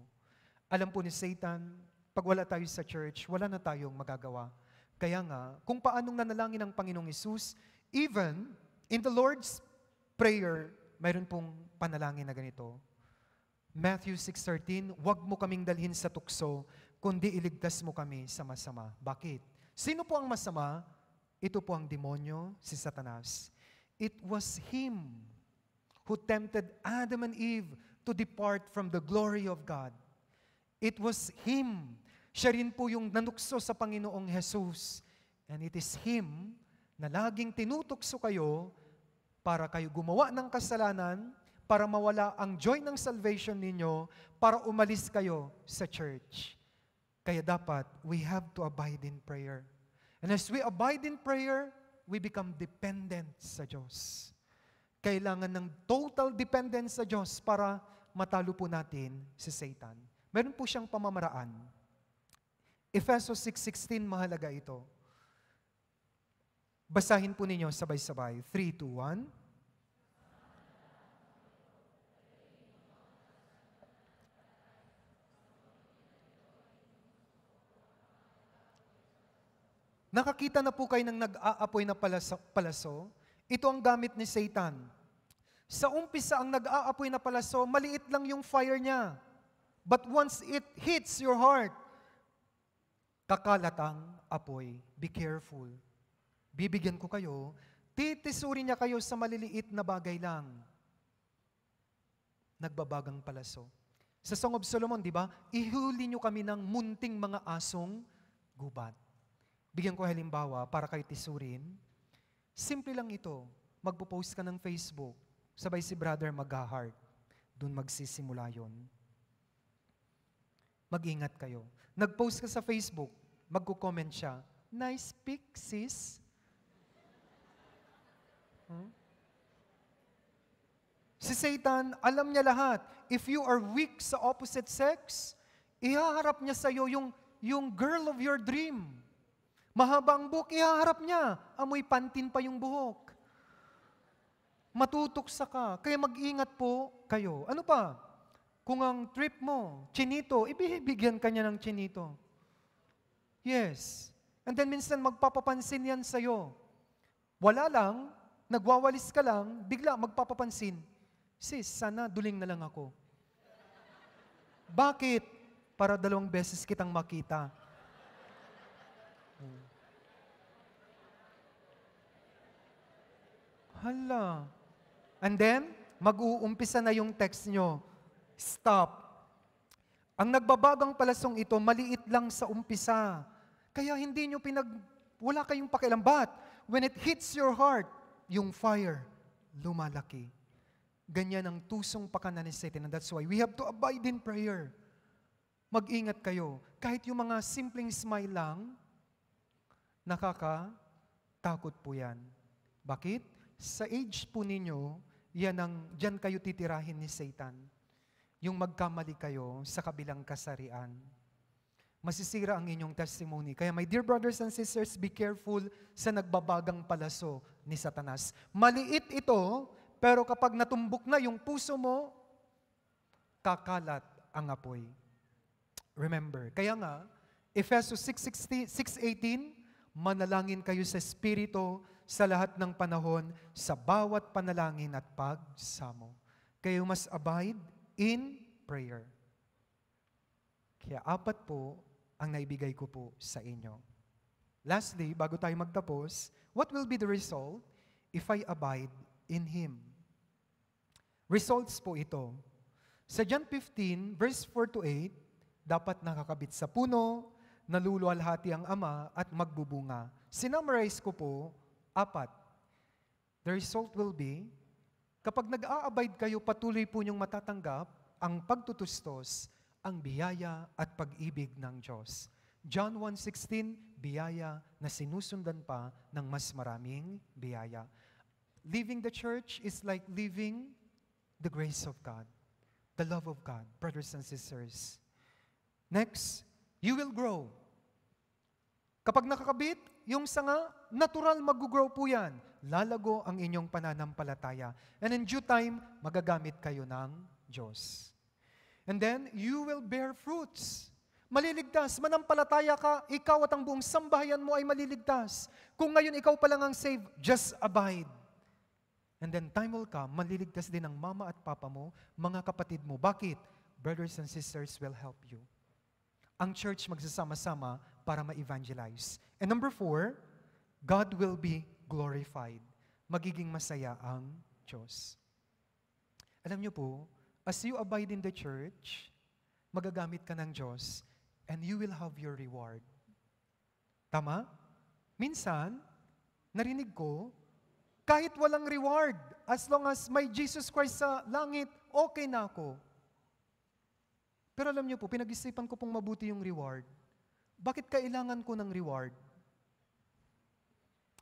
Alam po ni Satan, pag wala tayo sa church, wala na tayong magagawa. Kaya nga, kung paanong nanalangin ang Panginoong Isus, even In the Lord's Prayer, mayroon pong panalangin na ganito. Matthew 6.13, Huwag mo kaming dalhin sa tukso, kundi iligtas mo kami sa masama. Bakit? Sino po ang masama? Ito po ang demonyo, si Satanas. It was him who tempted Adam and Eve to depart from the glory of God. It was him. Siya rin po yung nanukso sa Panginoong Jesus. And it is him na laging tinutukso kayo para kayo gumawa ng kasalanan, para mawala ang joy ng salvation ninyo, para umalis kayo sa church. Kaya dapat, we have to abide in prayer. And as we abide in prayer, we become dependent sa Diyos. Kailangan ng total dependence sa Diyos para matalo po natin si Satan. Meron po siyang pamamaraan. Efeso 6.16, mahalaga ito. Basahin po ninyo sabay-sabay. 3, 2, 1. Nakakita na po kayo ng nag-aapoy na palaso, palaso. Ito ang gamit ni Satan. Sa umpisa, ang nag-aapoy na palaso, maliit lang yung fire niya. But once it hits your heart, kakalatang apoy. Be careful bibigyan ko kayo, titisuri niya kayo sa maliliit na bagay lang. Nagbabagang palaso. Sa Song of Solomon, di ba? Ihuli niyo kami ng munting mga asong gubat. Bigyan ko halimbawa para kayo tisurin. Simple lang ito. Magpo-post ka ng Facebook. Sabay si brother magha heart Doon magsisimula yon. Mag-ingat kayo. Nag-post ka sa Facebook, magko-comment siya, Nice pic, sis. Si Satan, alam niya lahat. If you are weak sa opposite sex, ihaharap niya sa iyo yung, yung girl of your dream. Mahabang buhok, ihaharap niya. Amoy pantin pa yung buhok. Matutoksa ka. Kaya mag-ingat po kayo. Ano pa? Kung ang trip mo, chinito, ibibigyan ka niya ng chinito. Yes. And then minsan magpapapansin yan sa'yo. Wala lang, nagwawalis ka lang, bigla magpapapansin, sis, sana duling na lang ako. Bakit? Para dalawang beses kitang makita. Hala. And then, mag-uumpisa na yung text nyo. Stop. Ang nagbabagang palasong ito, maliit lang sa umpisa. Kaya hindi nyo pinag... Wala kayong pakialambat. When it hits your heart, yung fire lumalaki. Ganyan ang tusong pakanan ni Satan. And that's why we have to abide in prayer. Mag-ingat kayo. Kahit yung mga simpleng smile lang, nakakatakot po yan. Bakit? Sa age po ninyo, yan ang, dyan kayo titirahin ni Satan. Yung magkamali kayo sa kabilang kasarian masisira ang inyong testimony. Kaya my dear brothers and sisters, be careful sa nagbabagang palaso ni Satanas. Maliit ito, pero kapag natumbok na yung puso mo, kakalat ang apoy. Remember, kaya nga, Efesos 6.18, manalangin kayo sa Espiritu sa lahat ng panahon, sa bawat panalangin at pagsamo. Kayo mas abide in prayer. Kaya apat po ang naibigay ko po sa inyo. Lastly, bago tayo magtapos, what will be the result if I abide in Him? Results po ito. Sa John 15, verse 4 to 8, dapat nakakabit sa puno, naluluwalhati ang ama at magbubunga. Sinummarize ko po, apat. The result will be, kapag nag aabide kayo, patuloy po niyong matatanggap ang pagtutustos ang biyaya at pag-ibig ng Diyos. John 1.16, biyaya na sinusundan pa ng mas maraming biyaya. Leaving the church is like leaving the grace of God, the love of God, brothers and sisters. Next, you will grow. Kapag nakakabit, yung sanga, natural mag-grow po yan. Lalago ang inyong pananampalataya. And in due time, magagamit kayo ng Diyos. And then, you will bear fruits. Maliligtas, manampalataya ka, ikaw at ang buong sambahayan mo ay maliligtas. Kung ngayon ikaw pa lang ang save, just abide. And then time will come, maliligtas din ang mama at papa mo, mga kapatid mo. Bakit? Brothers and sisters will help you. Ang church magsasama-sama para ma-evangelize. And number four, God will be glorified. Magiging masaya ang Diyos. Alam niyo po, As you abide in the church, magagamit ka ng Diyos and you will have your reward. Tama? Minsan, narinig ko, kahit walang reward, as long as may Jesus Christ sa langit, okay na ako. Pero alam niyo po, pinag-isipan ko pong mabuti yung reward. Bakit kailangan ko ng reward?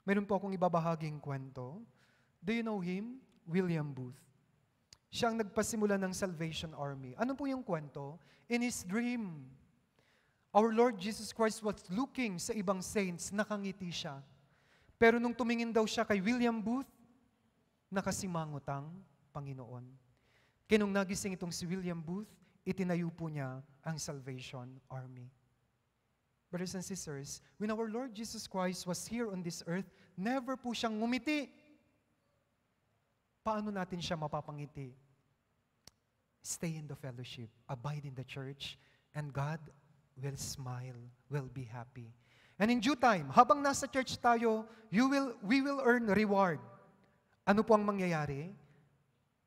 Meron po akong ibabahaging kwento. Do you know him? William Booth siyang nagpasimula ng Salvation Army. Ano po yung kwento? In his dream, our Lord Jesus Christ was looking sa ibang saints, nakangiti siya. Pero nung tumingin daw siya kay William Booth, nakasimangot ang Panginoon. Kinung nagising itong si William Booth, itinayo po niya ang Salvation Army. Brothers and sisters, when our Lord Jesus Christ was here on this earth, never po siyang ngumiti Paano natin siya mapapangiti? Stay in the fellowship, abide in the church, and God will smile, will be happy. And in due time, habang nasa church tayo, you will, we will earn reward. Ano po ang mangyayari?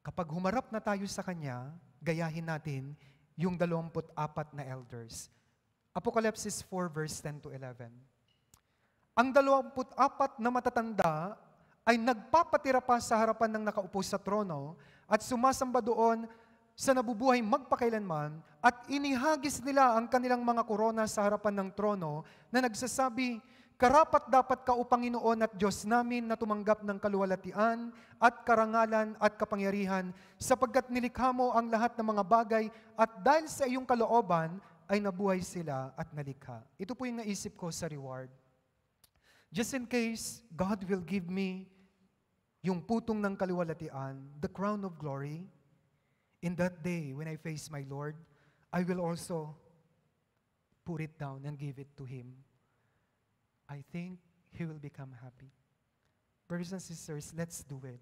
Kapag humarap na tayo sa Kanya, gayahin natin yung 24 na elders. Apocalypse 4 verse 10 to 11. Ang 24 na matatanda ay nagpapatira pa sa harapan ng nakaupo sa trono at sumasamba doon sa nabubuhay magpakailanman at inihagis nila ang kanilang mga korona sa harapan ng trono na nagsasabi, Karapat dapat ka o Panginoon at Diyos namin na tumanggap ng kaluwalatian at karangalan at kapangyarihan sapagkat nilikha mo ang lahat ng mga bagay at dahil sa iyong kalooban ay nabuhay sila at nalikha. Ito po yung naisip ko sa reward. Just in case God will give me yung putong ng kaliwalatian, the crown of glory, in that day when I face my Lord, I will also put it down and give it to Him. I think He will become happy. Brothers and sisters, let's do it.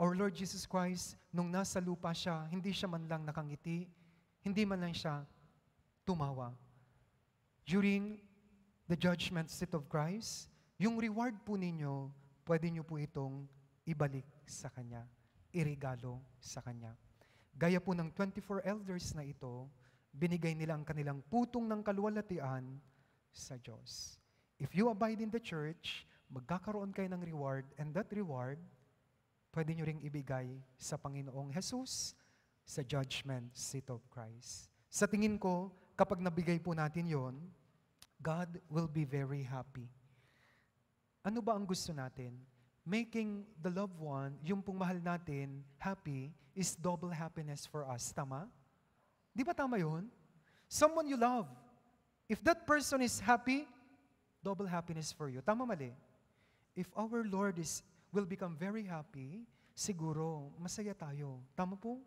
Our Lord Jesus Christ, nung nasa lupa siya, hindi siya man lang nakangiti, hindi man lang siya tumawa. During the judgment seat of Christ, yung reward po ninyo, pwede nyo po itong ibalik sa Kanya, irigalo sa Kanya. Gaya po ng 24 elders na ito, binigay nila ang kanilang putong ng kaluwalhatian sa Diyos. If you abide in the church, magkakaroon kayo ng reward and that reward, pwede nyo ring ibigay sa Panginoong Jesus sa judgment seat of Christ. Sa tingin ko, kapag nabigay po natin yon, God will be very happy. Ano ba ang gusto natin? making the loved one, yung pong mahal natin, happy, is double happiness for us. Tama? Di ba tama yun? Someone you love, if that person is happy, double happiness for you. Tama mali? If our Lord is, will become very happy, siguro masaya tayo. Tama po?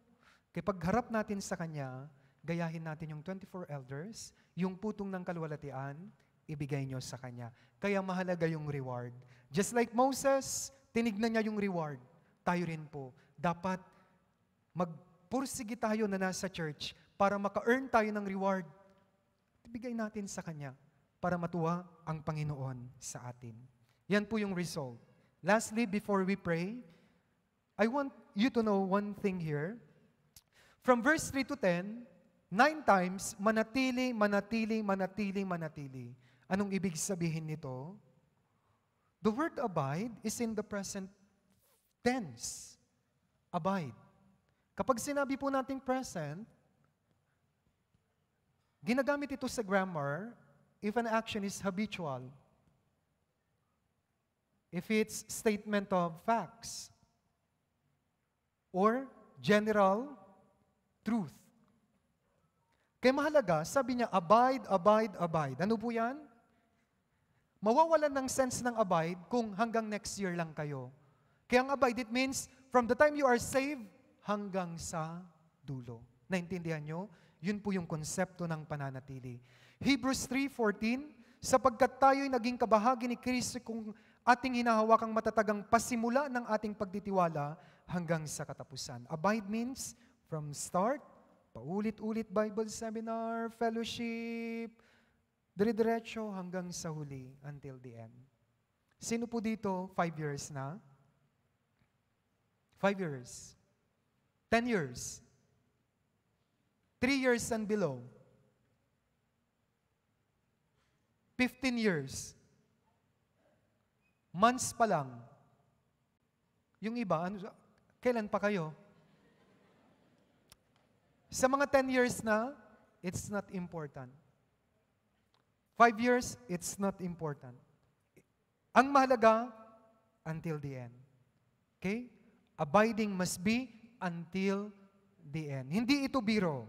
Kaya pagharap natin sa Kanya, gayahin natin yung 24 elders, yung putong ng kalwalatian, ibigay nyo sa Kanya. Kaya mahalaga yung reward. Just like Moses, tinignan niya yung reward. Tayo rin po, dapat magpursige tayo na nasa church para maka-earn tayo ng reward. Ibigay natin sa Kanya para matuwa ang Panginoon sa atin. Yan po yung result. Lastly, before we pray, I want you to know one thing here. From verse 3 to 10, nine times, manatili, manatili, manatili, manatili. Anong ibig sabihin nito? The word abide is in the present tense. Abide. Kapag sinabi po nating present, ginagamit ito sa grammar if an action is habitual. If it's statement of facts or general truth. Kaya mahalaga, sabi niya, abide, abide, abide. Ano po yan? mawawalan ng sense ng abide kung hanggang next year lang kayo. Kaya ang abide, it means from the time you are saved hanggang sa dulo. Naintindihan nyo? Yun po yung konsepto ng pananatili. Hebrews 3.14, sapagkat tayo'y naging kabahagi ni Kristo kung ating hinahawakang matatagang pasimula ng ating pagtitiwala hanggang sa katapusan. Abide means from start, paulit-ulit Bible seminar, fellowship, Dire-diretso hanggang sa huli, until the end. Sino po dito, five years na? Five years. Ten years. Three years and below. Fifteen years. Months pa lang. Yung iba, ano, kailan pa kayo? Sa mga 10 years na, it's not important. Five years, it's not important. Ang mahalaga, until the end. Okay? Abiding must be until the end. Hindi ito biro.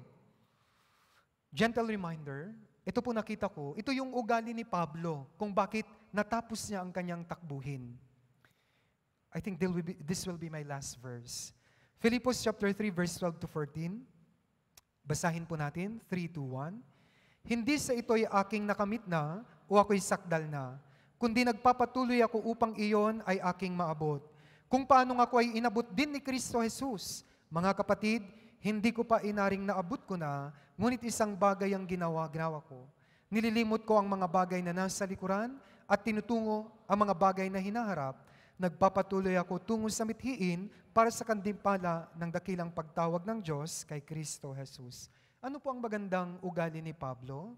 Gentle reminder, ito po nakita ko, ito yung ugali ni Pablo kung bakit natapos niya ang kanyang takbuhin. I think will be, this will be my last verse. Philippos chapter 3 verse 12 to 14. Basahin po natin 3 to 1. Hindi sa ito'y aking nakamit na o ako'y sakdal na, kundi nagpapatuloy ako upang iyon ay aking maabot. Kung paano ako ay inabot din ni Kristo Jesus, mga kapatid, hindi ko pa inaring naabot ko na, ngunit isang bagay ang ginawa, ginawa ko. Nililimot ko ang mga bagay na nasa likuran at tinutungo ang mga bagay na hinaharap. Nagpapatuloy ako tungo sa mithiin para sa kandimpala ng dakilang pagtawag ng Diyos kay Kristo Jesus. Ano po ang magandang ugali ni Pablo?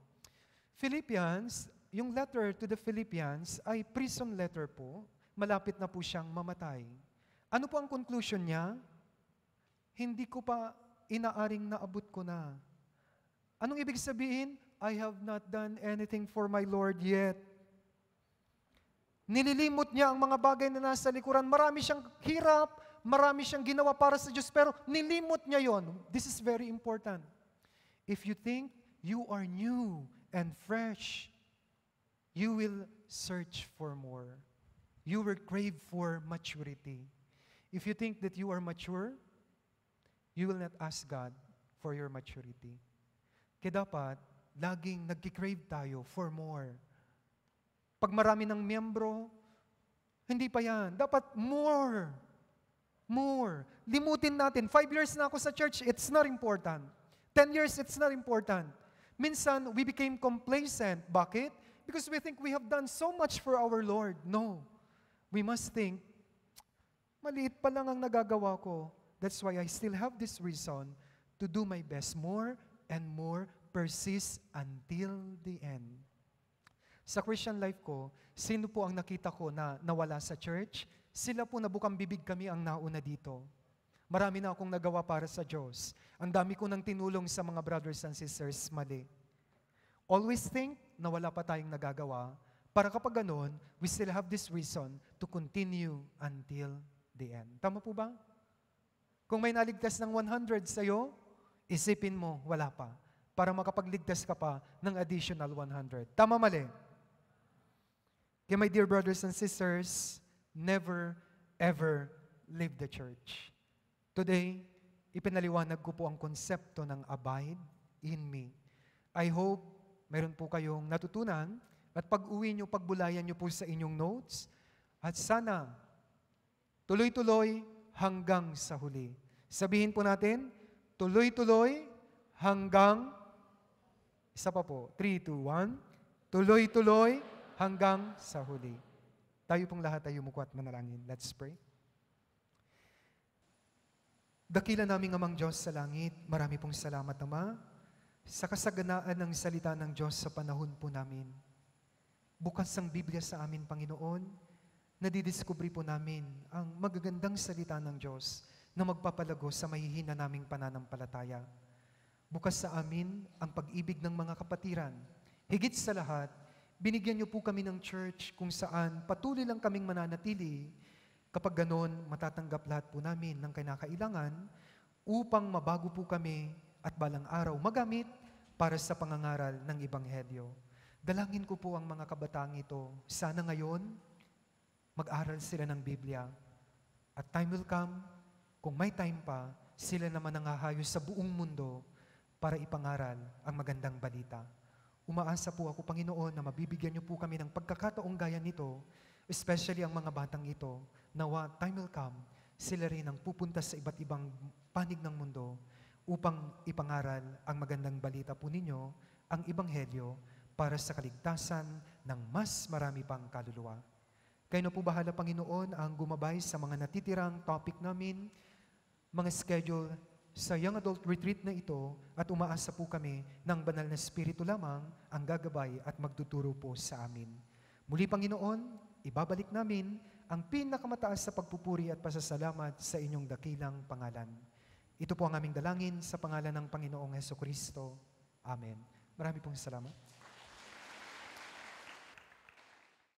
Philippians, yung letter to the Philippians ay prison letter po. Malapit na po siyang mamatay. Ano po ang conclusion niya? Hindi ko pa inaaring naabot ko na. Anong ibig sabihin? I have not done anything for my Lord yet. Nililimot niya ang mga bagay na nasa likuran. Marami siyang hirap, marami siyang ginawa para sa Diyos, pero nilimot niya yon. This is very important. If you think you are new and fresh, you will search for more. You will crave for maturity. If you think that you are mature, you will not ask God for your maturity. Kaya dapat, laging nagkikrave tayo for more. Pag marami ng miyembro, hindi pa yan. Dapat more. More. Limutin natin. Five years na ako sa church, it's not important. 10 years, it's not important. Minsan, we became complacent. Bakit? Because we think we have done so much for our Lord. No. We must think, maliit pa lang ang nagagawa ko. That's why I still have this reason to do my best more and more, persist until the end. Sa Christian life ko, sino po ang nakita ko na nawala sa church? Sila po na bukang bibig kami ang nauna dito. Marami na akong nagawa para sa Diyos. Ang dami ko nang tinulong sa mga brothers and sisters mali. Always think na wala pa tayong nagagawa para kapag ganun, we still have this reason to continue until the end. Tama po ba? Kung may naligtas ng 100 sa'yo, isipin mo, wala pa. Para makapagligtas ka pa ng additional 100. Tama mali? Kaya my dear brothers and sisters, never ever leave the church. Today, ipinaliwanag ko po ang konsepto ng abide in me. I hope meron po kayong natutunan at pag-uwi nyo, pagbulayan nyo po sa inyong notes at sana tuloy-tuloy hanggang sa huli. Sabihin po natin, tuloy-tuloy hanggang isa pa po, 3, 2, 1. Tuloy-tuloy hanggang sa huli. Tayo pong lahat ay yumuko at manalangin. Let's pray. Dakila naming amang Diyos sa langit, marami pong salamat, Ama, sa kasaganaan ng salita ng Diyos sa panahon po namin. Bukas ang Biblia sa amin, Panginoon, nadidiskubre po namin ang magagandang salita ng Diyos na magpapalago sa mahihina naming pananampalataya. Bukas sa amin ang pag-ibig ng mga kapatiran. Higit sa lahat, binigyan niyo po kami ng church kung saan patuloy lang kaming mananatili Kapag ganoon, matatanggap lahat po namin ng kinakailangan upang mabago po kami at balang araw magamit para sa pangangaral ng Ibanghelyo. Dalangin ko po ang mga kabataang ito. Sana ngayon, mag-aral sila ng Biblia. At time will come, kung may time pa, sila naman ang hahayos sa buong mundo para ipangaral ang magandang balita. Umaasa po ako, Panginoon, na mabibigyan niyo po kami ng pagkakataong gaya nito, especially ang mga batang ito, nawa time will come, sila rin ang pupunta sa iba't ibang panig ng mundo upang ipangaral ang magandang balita po ninyo, ang Ibanghelyo, para sa kaligtasan ng mas marami pang kaluluwa. Kayo na po bahala, Panginoon, ang gumabay sa mga natitirang topic namin, mga schedule sa Young Adult Retreat na ito at umaasa po kami ng banal na spirito lamang ang gagabay at magtuturo po sa amin. Muli Panginoon, ibabalik namin ang pinakamataas sa pagpupuri at pasasalamat sa inyong dakilang pangalan. Ito po ang aming dalangin sa pangalan ng Panginoong Heso Kristo. Amen. Marami pong salamat.